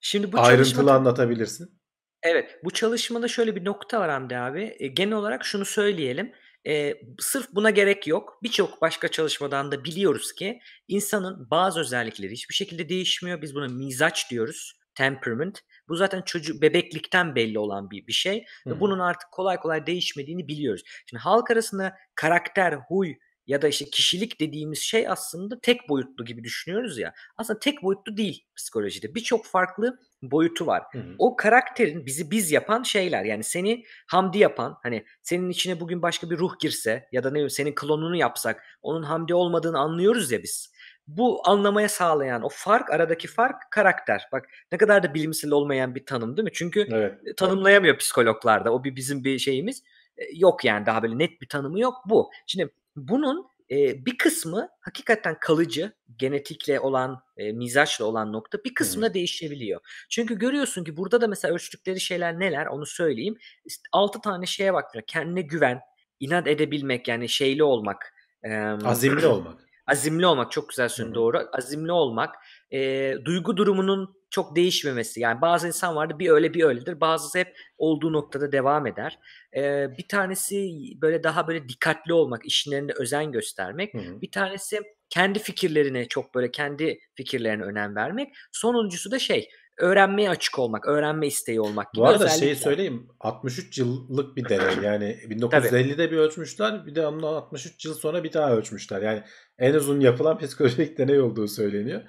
Şimdi bu ayrıntılı anlatabilirsin. Evet bu çalışmada şöyle bir nokta var Hamdi abi. E, genel olarak şunu söyleyelim. E, sırf buna gerek yok. Birçok başka çalışmadan da biliyoruz ki insanın bazı özellikleri hiçbir şekilde değişmiyor. Biz buna mizaç diyoruz temperament. Bu zaten çocuk bebeklikten belli olan bir bir şey Hı-hı. bunun artık kolay kolay değişmediğini biliyoruz. Şimdi halk arasında karakter, huy ya da işte kişilik dediğimiz şey aslında tek boyutlu gibi düşünüyoruz ya. Aslında tek boyutlu değil psikolojide. Birçok farklı boyutu var. Hı O karakterin bizi biz yapan şeyler yani seni Hamdi yapan hani senin içine bugün başka bir ruh girse ya da ne bileyim senin klonunu yapsak onun Hamdi olmadığını anlıyoruz ya biz bu anlamaya sağlayan o fark aradaki fark karakter. Bak ne kadar da bilimsel olmayan bir tanım değil mi? Çünkü evet. E, tanımlayamıyor psikologlar da. O bir bizim bir şeyimiz e, yok yani daha böyle net bir tanımı yok bu. Şimdi bunun e, bir kısmı hakikaten kalıcı genetikle olan e, mizaçla olan nokta bir kısmına hmm. değişebiliyor. Çünkü görüyorsun ki burada da mesela ölçtükleri şeyler neler onu söyleyeyim. İşte 6 tane şeye bakıyor. Kendine güven, inat edebilmek yani şeyli olmak. E, Azimli olmak Azimli olmak çok güzel söyledin doğru. Azimli olmak, e, duygu durumunun çok değişmemesi. Yani bazı insan vardı bir öyle bir öyledir. Bazısı hep olduğu noktada devam eder. Ee, bir tanesi böyle daha böyle dikkatli olmak, işlerinde özen göstermek. Hı hı. Bir tanesi kendi fikirlerine çok böyle kendi fikirlerine önem vermek. Sonuncusu da şey öğrenmeye açık olmak, öğrenme isteği olmak gibi. Bu arada şeyi söyleyeyim. 63 yıllık bir deney. Yani 1950'de Tabii. bir ölçmüşler. Bir de ondan 63 yıl sonra bir daha ölçmüşler. Yani en uzun yapılan psikolojik deney olduğu söyleniyor.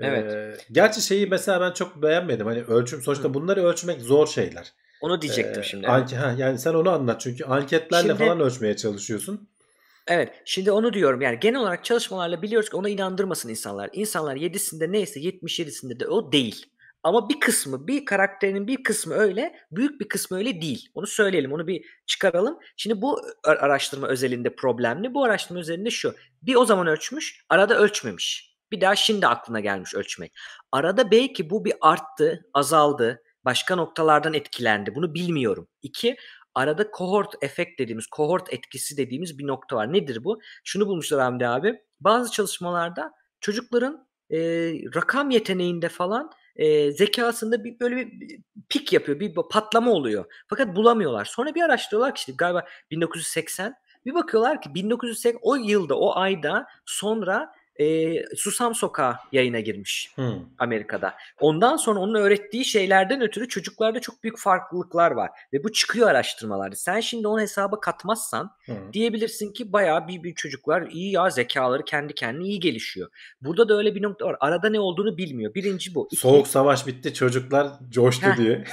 Ee, evet. Ee, gerçi şeyi mesela ben çok beğenmedim. Hani ölçüm sonuçta bunları ölçmek zor şeyler. Onu ee, diyecektim ee, şimdi. Anke, ha, yani sen onu anlat çünkü anketlerle şimdi, falan ölçmeye çalışıyorsun. Evet şimdi onu diyorum yani genel olarak çalışmalarla biliyoruz ki ona inandırmasın insanlar. İnsanlar 7'sinde neyse 77'sinde de o değil. Ama bir kısmı, bir karakterinin bir kısmı öyle, büyük bir kısmı öyle değil. Onu söyleyelim, onu bir çıkaralım. Şimdi bu araştırma özelinde problemli. Bu araştırma özelinde şu. Bir o zaman ölçmüş, arada ölçmemiş. Bir daha şimdi aklına gelmiş ölçmek. Arada belki bu bir arttı, azaldı, başka noktalardan etkilendi. Bunu bilmiyorum. İki, arada kohort efekt dediğimiz, kohort etkisi dediğimiz bir nokta var. Nedir bu? Şunu bulmuşlar Hamdi abi. Bazı çalışmalarda çocukların e, rakam yeteneğinde falan e, zekasında bir böyle bir pik yapıyor, bir patlama oluyor. Fakat bulamıyorlar. Sonra bir araştırıyorlar ki işte galiba 1980 bir bakıyorlar ki 1980 o yılda, o ayda sonra e, Susam Sokağı yayına girmiş hmm. Amerika'da. Ondan sonra onun öğrettiği şeylerden ötürü çocuklarda çok büyük farklılıklar var. Ve bu çıkıyor araştırmalarda. Sen şimdi onu hesaba katmazsan hmm. diyebilirsin ki bayağı bir, bir çocuklar iyi ya zekaları kendi kendine iyi gelişiyor. Burada da öyle bir nokta var. Arada ne olduğunu bilmiyor. Birinci bu. İkinci... Soğuk savaş bitti çocuklar coştu diye.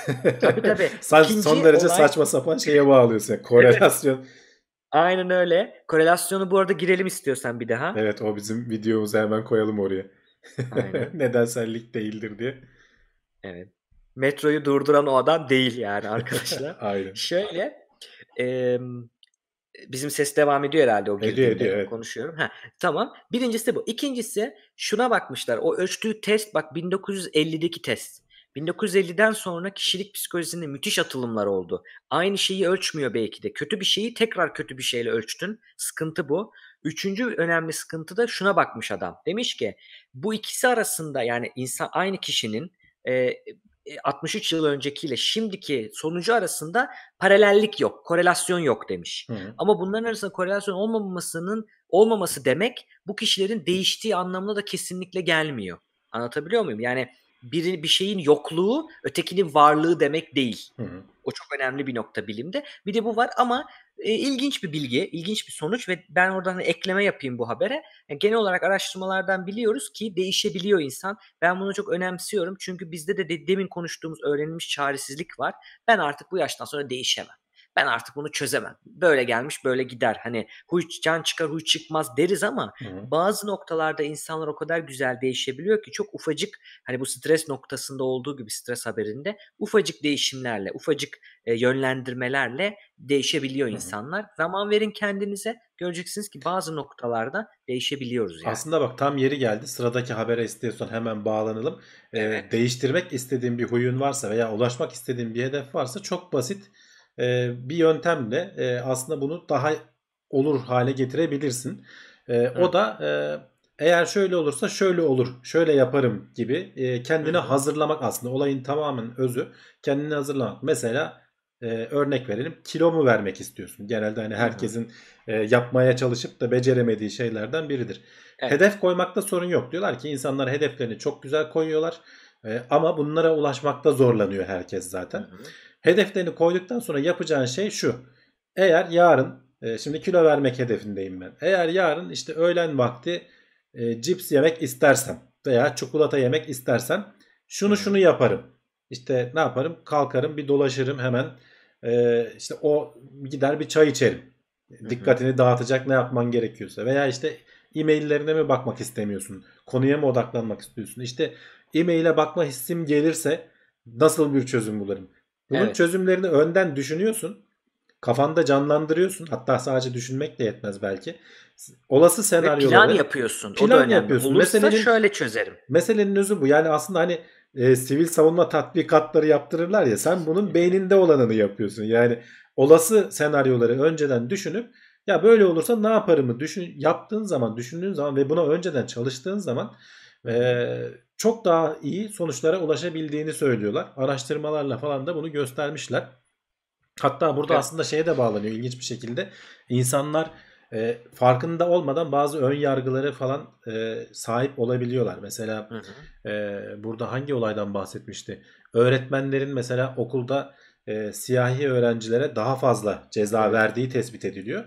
tabii tabii. İkinci son derece olay... saçma sapan şeye bağlıyorsun. Korelasyon. Evet. Aynen öyle. Korelasyonu bu arada girelim istiyorsan bir daha. Evet o bizim videomuza hemen koyalım oraya. Nedensellik değildir diye. Evet. Metroyu durduran o adam değil yani arkadaşlar. Aynen. Şöyle e, bizim ses devam ediyor herhalde o girdiğimde ediyor, ediyor, konuşuyorum. Ha, tamam. Birincisi bu. İkincisi şuna bakmışlar. O ölçtüğü test bak 1950'deki test. 1950'den sonra kişilik psikolojisinde müthiş atılımlar oldu. Aynı şeyi ölçmüyor belki de. Kötü bir şeyi tekrar kötü bir şeyle ölçtün. Sıkıntı bu. Üçüncü önemli sıkıntı da şuna bakmış adam. Demiş ki bu ikisi arasında yani insan aynı kişinin e, 63 e, yıl öncekiyle şimdiki sonucu arasında paralellik yok, korelasyon yok demiş. Hı. Ama bunların arasında korelasyon olmamasının olmaması demek bu kişilerin değiştiği anlamına da kesinlikle gelmiyor. Anlatabiliyor muyum? Yani bir bir şeyin yokluğu ötekinin varlığı demek değil. Hı hı. O çok önemli bir nokta bilimde. Bir de bu var ama e, ilginç bir bilgi, ilginç bir sonuç ve ben oradan hani ekleme yapayım bu habere. Yani genel olarak araştırmalardan biliyoruz ki değişebiliyor insan. Ben bunu çok önemsiyorum çünkü bizde de, de demin konuştuğumuz öğrenilmiş çaresizlik var. Ben artık bu yaştan sonra değişemem ben artık bunu çözemem. Böyle gelmiş böyle gider. Hani huy can çıkar huy çıkmaz deriz ama Hı-hı. bazı noktalarda insanlar o kadar güzel değişebiliyor ki çok ufacık hani bu stres noktasında olduğu gibi stres haberinde ufacık değişimlerle, ufacık e, yönlendirmelerle değişebiliyor Hı-hı. insanlar. Zaman verin kendinize göreceksiniz ki bazı noktalarda değişebiliyoruz. Yani. Aslında bak tam yeri geldi. Sıradaki habere istiyorsan hemen bağlanalım. Evet. Ee, değiştirmek istediğin bir huyun varsa veya ulaşmak istediğin bir hedef varsa çok basit ee, bir yöntemle e, aslında bunu daha olur hale getirebilirsin. Ee, evet. O da e, eğer şöyle olursa şöyle olur, şöyle yaparım gibi e, kendini Hı. hazırlamak aslında olayın tamamen özü. Kendini hazırlamak. Mesela e, örnek verelim kilo mu vermek istiyorsun? Genelde hani herkesin e, yapmaya çalışıp da beceremediği şeylerden biridir. Evet. Hedef koymakta sorun yok. Diyorlar ki insanlar hedeflerini çok güzel koyuyorlar e, ama bunlara ulaşmakta zorlanıyor herkes zaten. Hı. Hedeflerini koyduktan sonra yapacağın şey şu. Eğer yarın e, şimdi kilo vermek hedefindeyim ben. Eğer yarın işte öğlen vakti e, cips yemek istersen veya çikolata yemek istersen, şunu şunu yaparım. İşte ne yaparım? Kalkarım bir dolaşırım hemen e, işte o gider bir çay içerim. Dikkatini dağıtacak ne yapman gerekiyorsa veya işte e-maillerine mi bakmak istemiyorsun? Konuya mı odaklanmak istiyorsun? İşte e-maile bakma hissim gelirse nasıl bir çözüm bulurum? Bunun evet. çözümlerini önden düşünüyorsun. Kafanda canlandırıyorsun. Hatta sadece düşünmek de yetmez belki. Olası senaryoları. Ve plan yapıyorsun. Plan o da önemli. yapıyorsun. Olursa meselenin, şöyle çözerim. Meselenin özü bu. Yani aslında hani e, sivil savunma tatbikatları yaptırırlar ya sen bunun beyninde olanını yapıyorsun. Yani olası senaryoları önceden düşünüp ya böyle olursa ne yaparımı düşün yaptığın zaman düşündüğün zaman ve buna önceden çalıştığın zaman e, çok daha iyi sonuçlara ulaşabildiğini söylüyorlar. Araştırmalarla falan da bunu göstermişler. Hatta burada evet. aslında şeye de bağlanıyor ilginç bir şekilde. İnsanlar e, farkında olmadan bazı ön yargıları falan e, sahip olabiliyorlar. Mesela hı hı. E, burada hangi olaydan bahsetmişti? Öğretmenlerin mesela okulda e, siyahi öğrencilere daha fazla ceza evet. verdiği tespit ediliyor.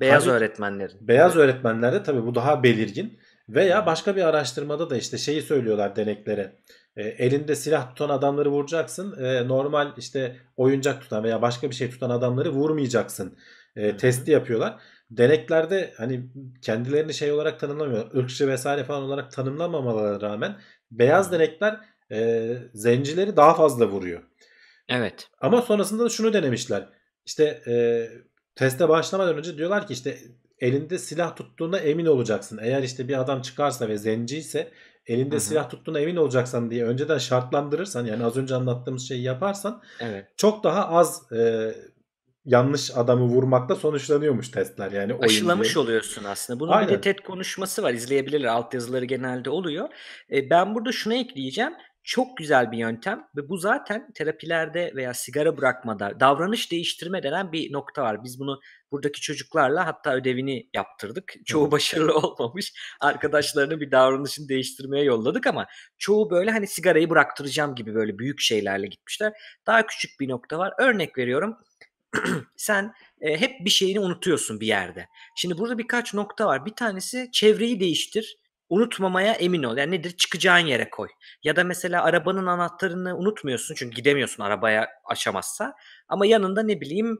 Beyaz tabii, öğretmenlerin. Beyaz evet. öğretmenlerde tabii bu daha belirgin. Veya hmm. başka bir araştırmada da işte şeyi söylüyorlar deneklere. E, elinde silah tutan adamları vuracaksın. E, normal işte oyuncak tutan veya başka bir şey tutan adamları vurmayacaksın. E, testi yapıyorlar. Deneklerde hani kendilerini şey olarak tanımlamıyor. ırkçı vesaire falan olarak tanımlamamalarına rağmen beyaz denekler e, zencileri daha fazla vuruyor. Evet. Ama sonrasında da şunu denemişler. İşte e, teste başlamadan önce diyorlar ki işte elinde silah tuttuğuna emin olacaksın. Eğer işte bir adam çıkarsa ve zenci ise elinde Hı-hı. silah tuttuğuna emin olacaksan diye önceden şartlandırırsan yani az önce anlattığımız şeyi yaparsan evet. çok daha az e, yanlış adamı vurmakla sonuçlanıyormuş testler yani aşılamış diye. oluyorsun aslında. Bunun Aynen. bir de TED konuşması var. İzleyebilirler. Altyazıları genelde oluyor. E, ben burada şunu ekleyeceğim çok güzel bir yöntem ve bu zaten terapilerde veya sigara bırakmada davranış değiştirme denen bir nokta var. Biz bunu buradaki çocuklarla hatta ödevini yaptırdık. Çoğu başarılı olmamış. Arkadaşlarını bir davranışını değiştirmeye yolladık ama çoğu böyle hani sigarayı bıraktıracağım gibi böyle büyük şeylerle gitmişler. Daha küçük bir nokta var. Örnek veriyorum. sen e, hep bir şeyini unutuyorsun bir yerde. Şimdi burada birkaç nokta var. Bir tanesi çevreyi değiştir unutmamaya emin ol. Yani nedir? Çıkacağın yere koy. Ya da mesela arabanın anahtarını unutmuyorsun çünkü gidemiyorsun arabaya açamazsa. Ama yanında ne bileyim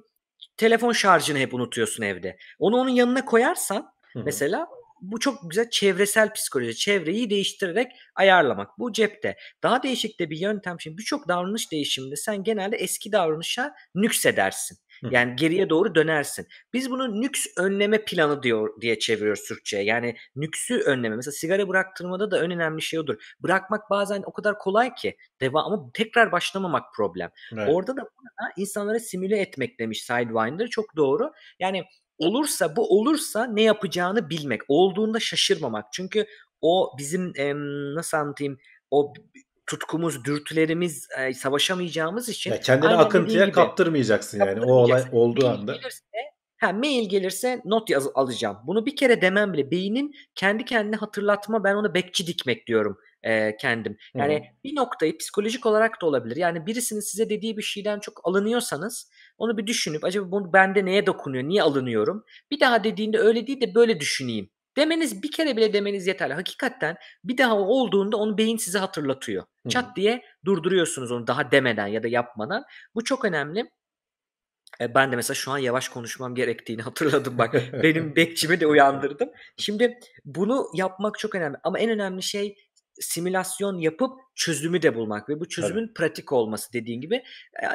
telefon şarjını hep unutuyorsun evde. Onu onun yanına koyarsan Hı-hı. mesela bu çok güzel çevresel psikoloji. Çevreyi değiştirerek ayarlamak. Bu cepte. Daha değişik de bir yöntem. Şimdi birçok davranış değişiminde sen genelde eski davranışa nüksedersin. Yani geriye doğru dönersin. Biz bunu nüks önleme planı diyor diye çeviriyoruz Türkçe'ye. Yani nüksü önleme. Mesela sigara bıraktırmada da en önemli şey odur. Bırakmak bazen o kadar kolay ki devam ama tekrar başlamamak problem. Evet. Orada da insanlara simüle etmek demiş Sidewinder. Çok doğru. Yani olursa bu olursa ne yapacağını bilmek. Olduğunda şaşırmamak. Çünkü o bizim nasıl anlatayım o tutkumuz, dürtülerimiz e, savaşamayacağımız için ya kendini akıntıya gibi, kaptırmayacaksın yani o olay olduğu mail anda. Gelirse, ha mail gelirse not yaz alacağım. Bunu bir kere demem bile beynin kendi kendine hatırlatma ben ona bekçi dikmek diyorum e, kendim. Yani Hı-hı. bir noktayı psikolojik olarak da olabilir. Yani birisinin size dediği bir şeyden çok alınıyorsanız onu bir düşünüp acaba bunu bende neye dokunuyor, niye alınıyorum? Bir daha dediğinde öyle değil de böyle düşüneyim Demeniz bir kere bile demeniz yeterli. Hakikaten bir daha olduğunda onu beyin size hatırlatıyor. Hı. Çat diye durduruyorsunuz onu daha demeden ya da yapmadan. Bu çok önemli. E, ben de mesela şu an yavaş konuşmam gerektiğini hatırladım bak. benim bekçimi de uyandırdım. Şimdi bunu yapmak çok önemli ama en önemli şey simülasyon yapıp çözümü de bulmak ve bu çözümün Tabii. pratik olması dediğin gibi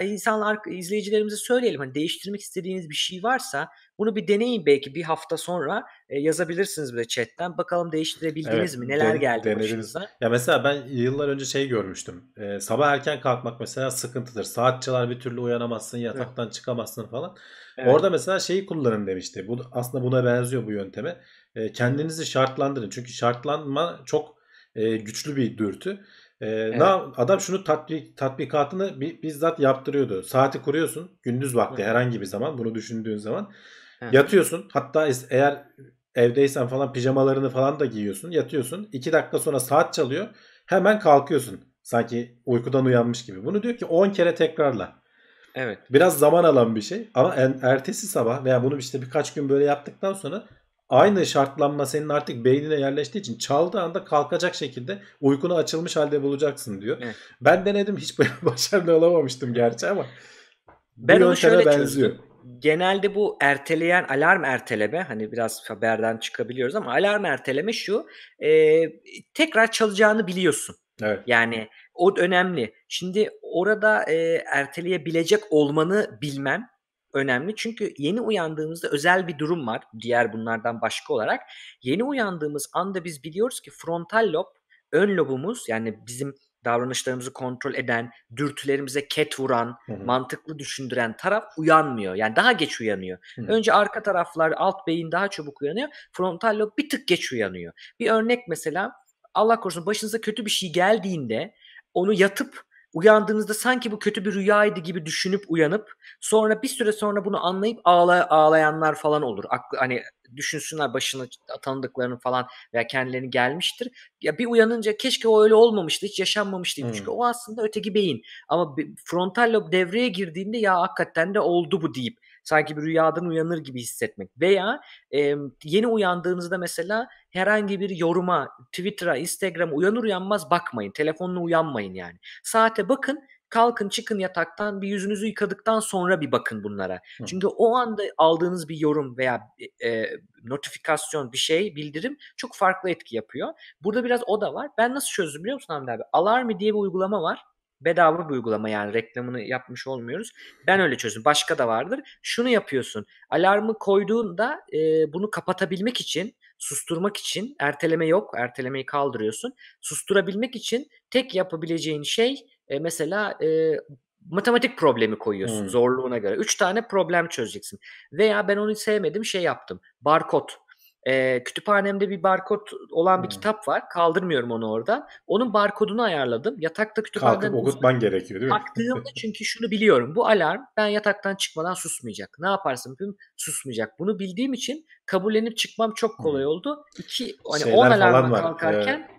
e, insanlar izleyicilerimize söyleyelim hani değiştirmek istediğiniz bir şey varsa bunu bir deneyin belki bir hafta sonra e, yazabilirsiniz bile chatten bakalım değiştirebildiniz evet, mi neler den- geldi denediniz. başınıza. Ya mesela ben yıllar önce şey görmüştüm e, sabah erken kalkmak mesela sıkıntıdır saatçiler bir türlü uyanamazsın yataktan evet. çıkamazsın falan evet. orada mesela şeyi kullanın demişti bu aslında buna benziyor bu yönteme e, kendinizi şartlandırın çünkü şartlanma çok e, güçlü bir dürtü. E, evet. ne, adam şunu tatbik, tatbikatını bizzat yaptırıyordu. Saati kuruyorsun gündüz vakti evet. herhangi bir zaman bunu düşündüğün zaman. Evet. Yatıyorsun hatta eğer evdeysen falan pijamalarını falan da giyiyorsun yatıyorsun. 2 dakika sonra saat çalıyor hemen kalkıyorsun. Sanki uykudan uyanmış gibi. Bunu diyor ki 10 kere tekrarla. Evet. Biraz zaman alan bir şey ama en, ertesi sabah veya bunu işte birkaç gün böyle yaptıktan sonra aynı şartlanma senin artık beynine yerleştiği için çaldığı anda kalkacak şekilde uykunu açılmış halde bulacaksın diyor. Evet. Ben denedim hiç böyle başarılı olamamıştım gerçi ama ben bu onu şöyle benziyor. Çözdüm. Genelde bu erteleyen alarm erteleme hani biraz haberden çıkabiliyoruz ama alarm erteleme şu e, tekrar çalacağını biliyorsun. Evet. Yani o önemli. Şimdi orada e, erteleyebilecek olmanı bilmem önemli. Çünkü yeni uyandığımızda özel bir durum var diğer bunlardan başka olarak. Yeni uyandığımız anda biz biliyoruz ki frontal lob ön lobumuz yani bizim davranışlarımızı kontrol eden, dürtülerimize ket vuran, hı hı. mantıklı düşündüren taraf uyanmıyor. Yani daha geç uyanıyor. Hı. Önce arka taraflar, alt beyin daha çabuk uyanıyor. Frontal lob bir tık geç uyanıyor. Bir örnek mesela Allah korusun başınıza kötü bir şey geldiğinde onu yatıp uyandığınızda sanki bu kötü bir rüyaydı gibi düşünüp uyanıp sonra bir süre sonra bunu anlayıp ağla, ağlayanlar falan olur. Aklı, hani düşünsünler başına tanıdıklarını falan veya kendilerini gelmiştir. Ya bir uyanınca keşke o öyle olmamıştı, hiç yaşanmamıştı. Hmm. Çünkü o aslında öteki beyin. Ama frontal lob devreye girdiğinde ya hakikaten de oldu bu deyip sanki bir rüyadan uyanır gibi hissetmek veya e, yeni uyandığınızda mesela herhangi bir yoruma, Twitter'a, Instagram'a uyanır uyanmaz bakmayın. Telefonla uyanmayın yani. Saate bakın kalkın çıkın yataktan bir yüzünüzü yıkadıktan sonra bir bakın bunlara. Hı. Çünkü o anda aldığınız bir yorum veya e, e notifikasyon bir şey bildirim çok farklı etki yapıyor. Burada biraz o da var. Ben nasıl çözdüm biliyor musun Hamdi abi? Alarmi diye bir uygulama var bedava bir uygulama yani reklamını yapmış olmuyoruz. Ben öyle çözdüm. Başka da vardır. Şunu yapıyorsun. Alarmı koyduğunda e, bunu kapatabilmek için susturmak için erteleme yok. Ertelemeyi kaldırıyorsun. Susturabilmek için tek yapabileceğin şey e, mesela e, matematik problemi koyuyorsun hmm. zorluğuna göre. Üç tane problem çözeceksin. Veya ben onu sevmedim şey yaptım. Barkod e, kütüphanemde bir barkod olan hmm. bir kitap var. Kaldırmıyorum onu oradan. Onun barkodunu ayarladım. Yatakta kütüphaneden... Kalkıp okutman gerekiyor değil mi? Baktığımda çünkü şunu biliyorum. Bu alarm ben yataktan çıkmadan susmayacak. Ne yaparsın yapayım susmayacak. Bunu bildiğim için kabullenip çıkmam çok kolay oldu. İki, hani Şeyler 10 alarma kalkarken ee,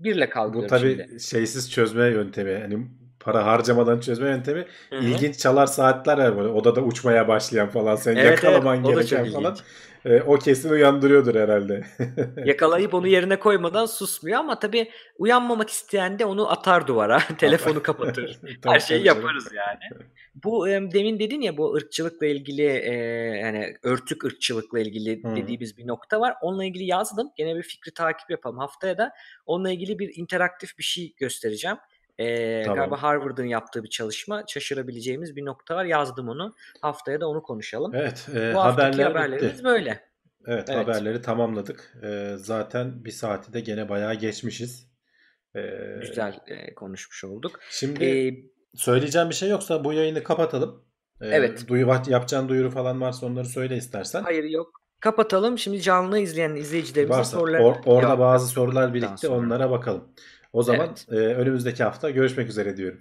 birle kalkıyorum Bu tabii şimdi. şeysiz çözme yöntemi. Hani para harcamadan çözme yöntemi. Hı-hı. İlginç çalar saatler var böyle odada uçmaya başlayan falan Sen evet, yakalaman evet, gereken falan e, o kesin uyandırıyordur herhalde. Yakalayıp onu yerine koymadan susmuyor ama tabii uyanmamak isteyen de onu atar duvara. Telefonu kapatır. Her şeyi yaparız yani. Bu e, demin dedin ya bu ırkçılıkla ilgili e, yani örtük ırkçılıkla ilgili hmm. dediğimiz bir nokta var. Onunla ilgili yazdım. Gene bir fikri takip yapalım. Haftaya da onunla ilgili bir interaktif bir şey göstereceğim. Ee, tamam. Galiba Harvard'ın yaptığı bir çalışma. Şaşırabileceğimiz bir nokta var. Yazdım onu. Haftaya da onu konuşalım. Evet. E, Bu haberler haberlerimiz bitti. böyle. Evet, evet haberleri tamamladık. Ee, zaten bir saati de gene bayağı geçmişiz. Ee, Güzel e, konuşmuş olduk. Şimdi ee, söyleyeceğim bir şey yoksa bu yayını kapatalım. Ee, evet. Duyu, yapacağın duyuru falan varsa onları söyle istersen. Hayır yok. Kapatalım. Şimdi canlı izleyen izleyicilerimize varsa, sorular. Or, orada yok. bazı sorular birikti. Onlara bakalım. O zaman evet. e, önümüzdeki hafta görüşmek üzere diyorum.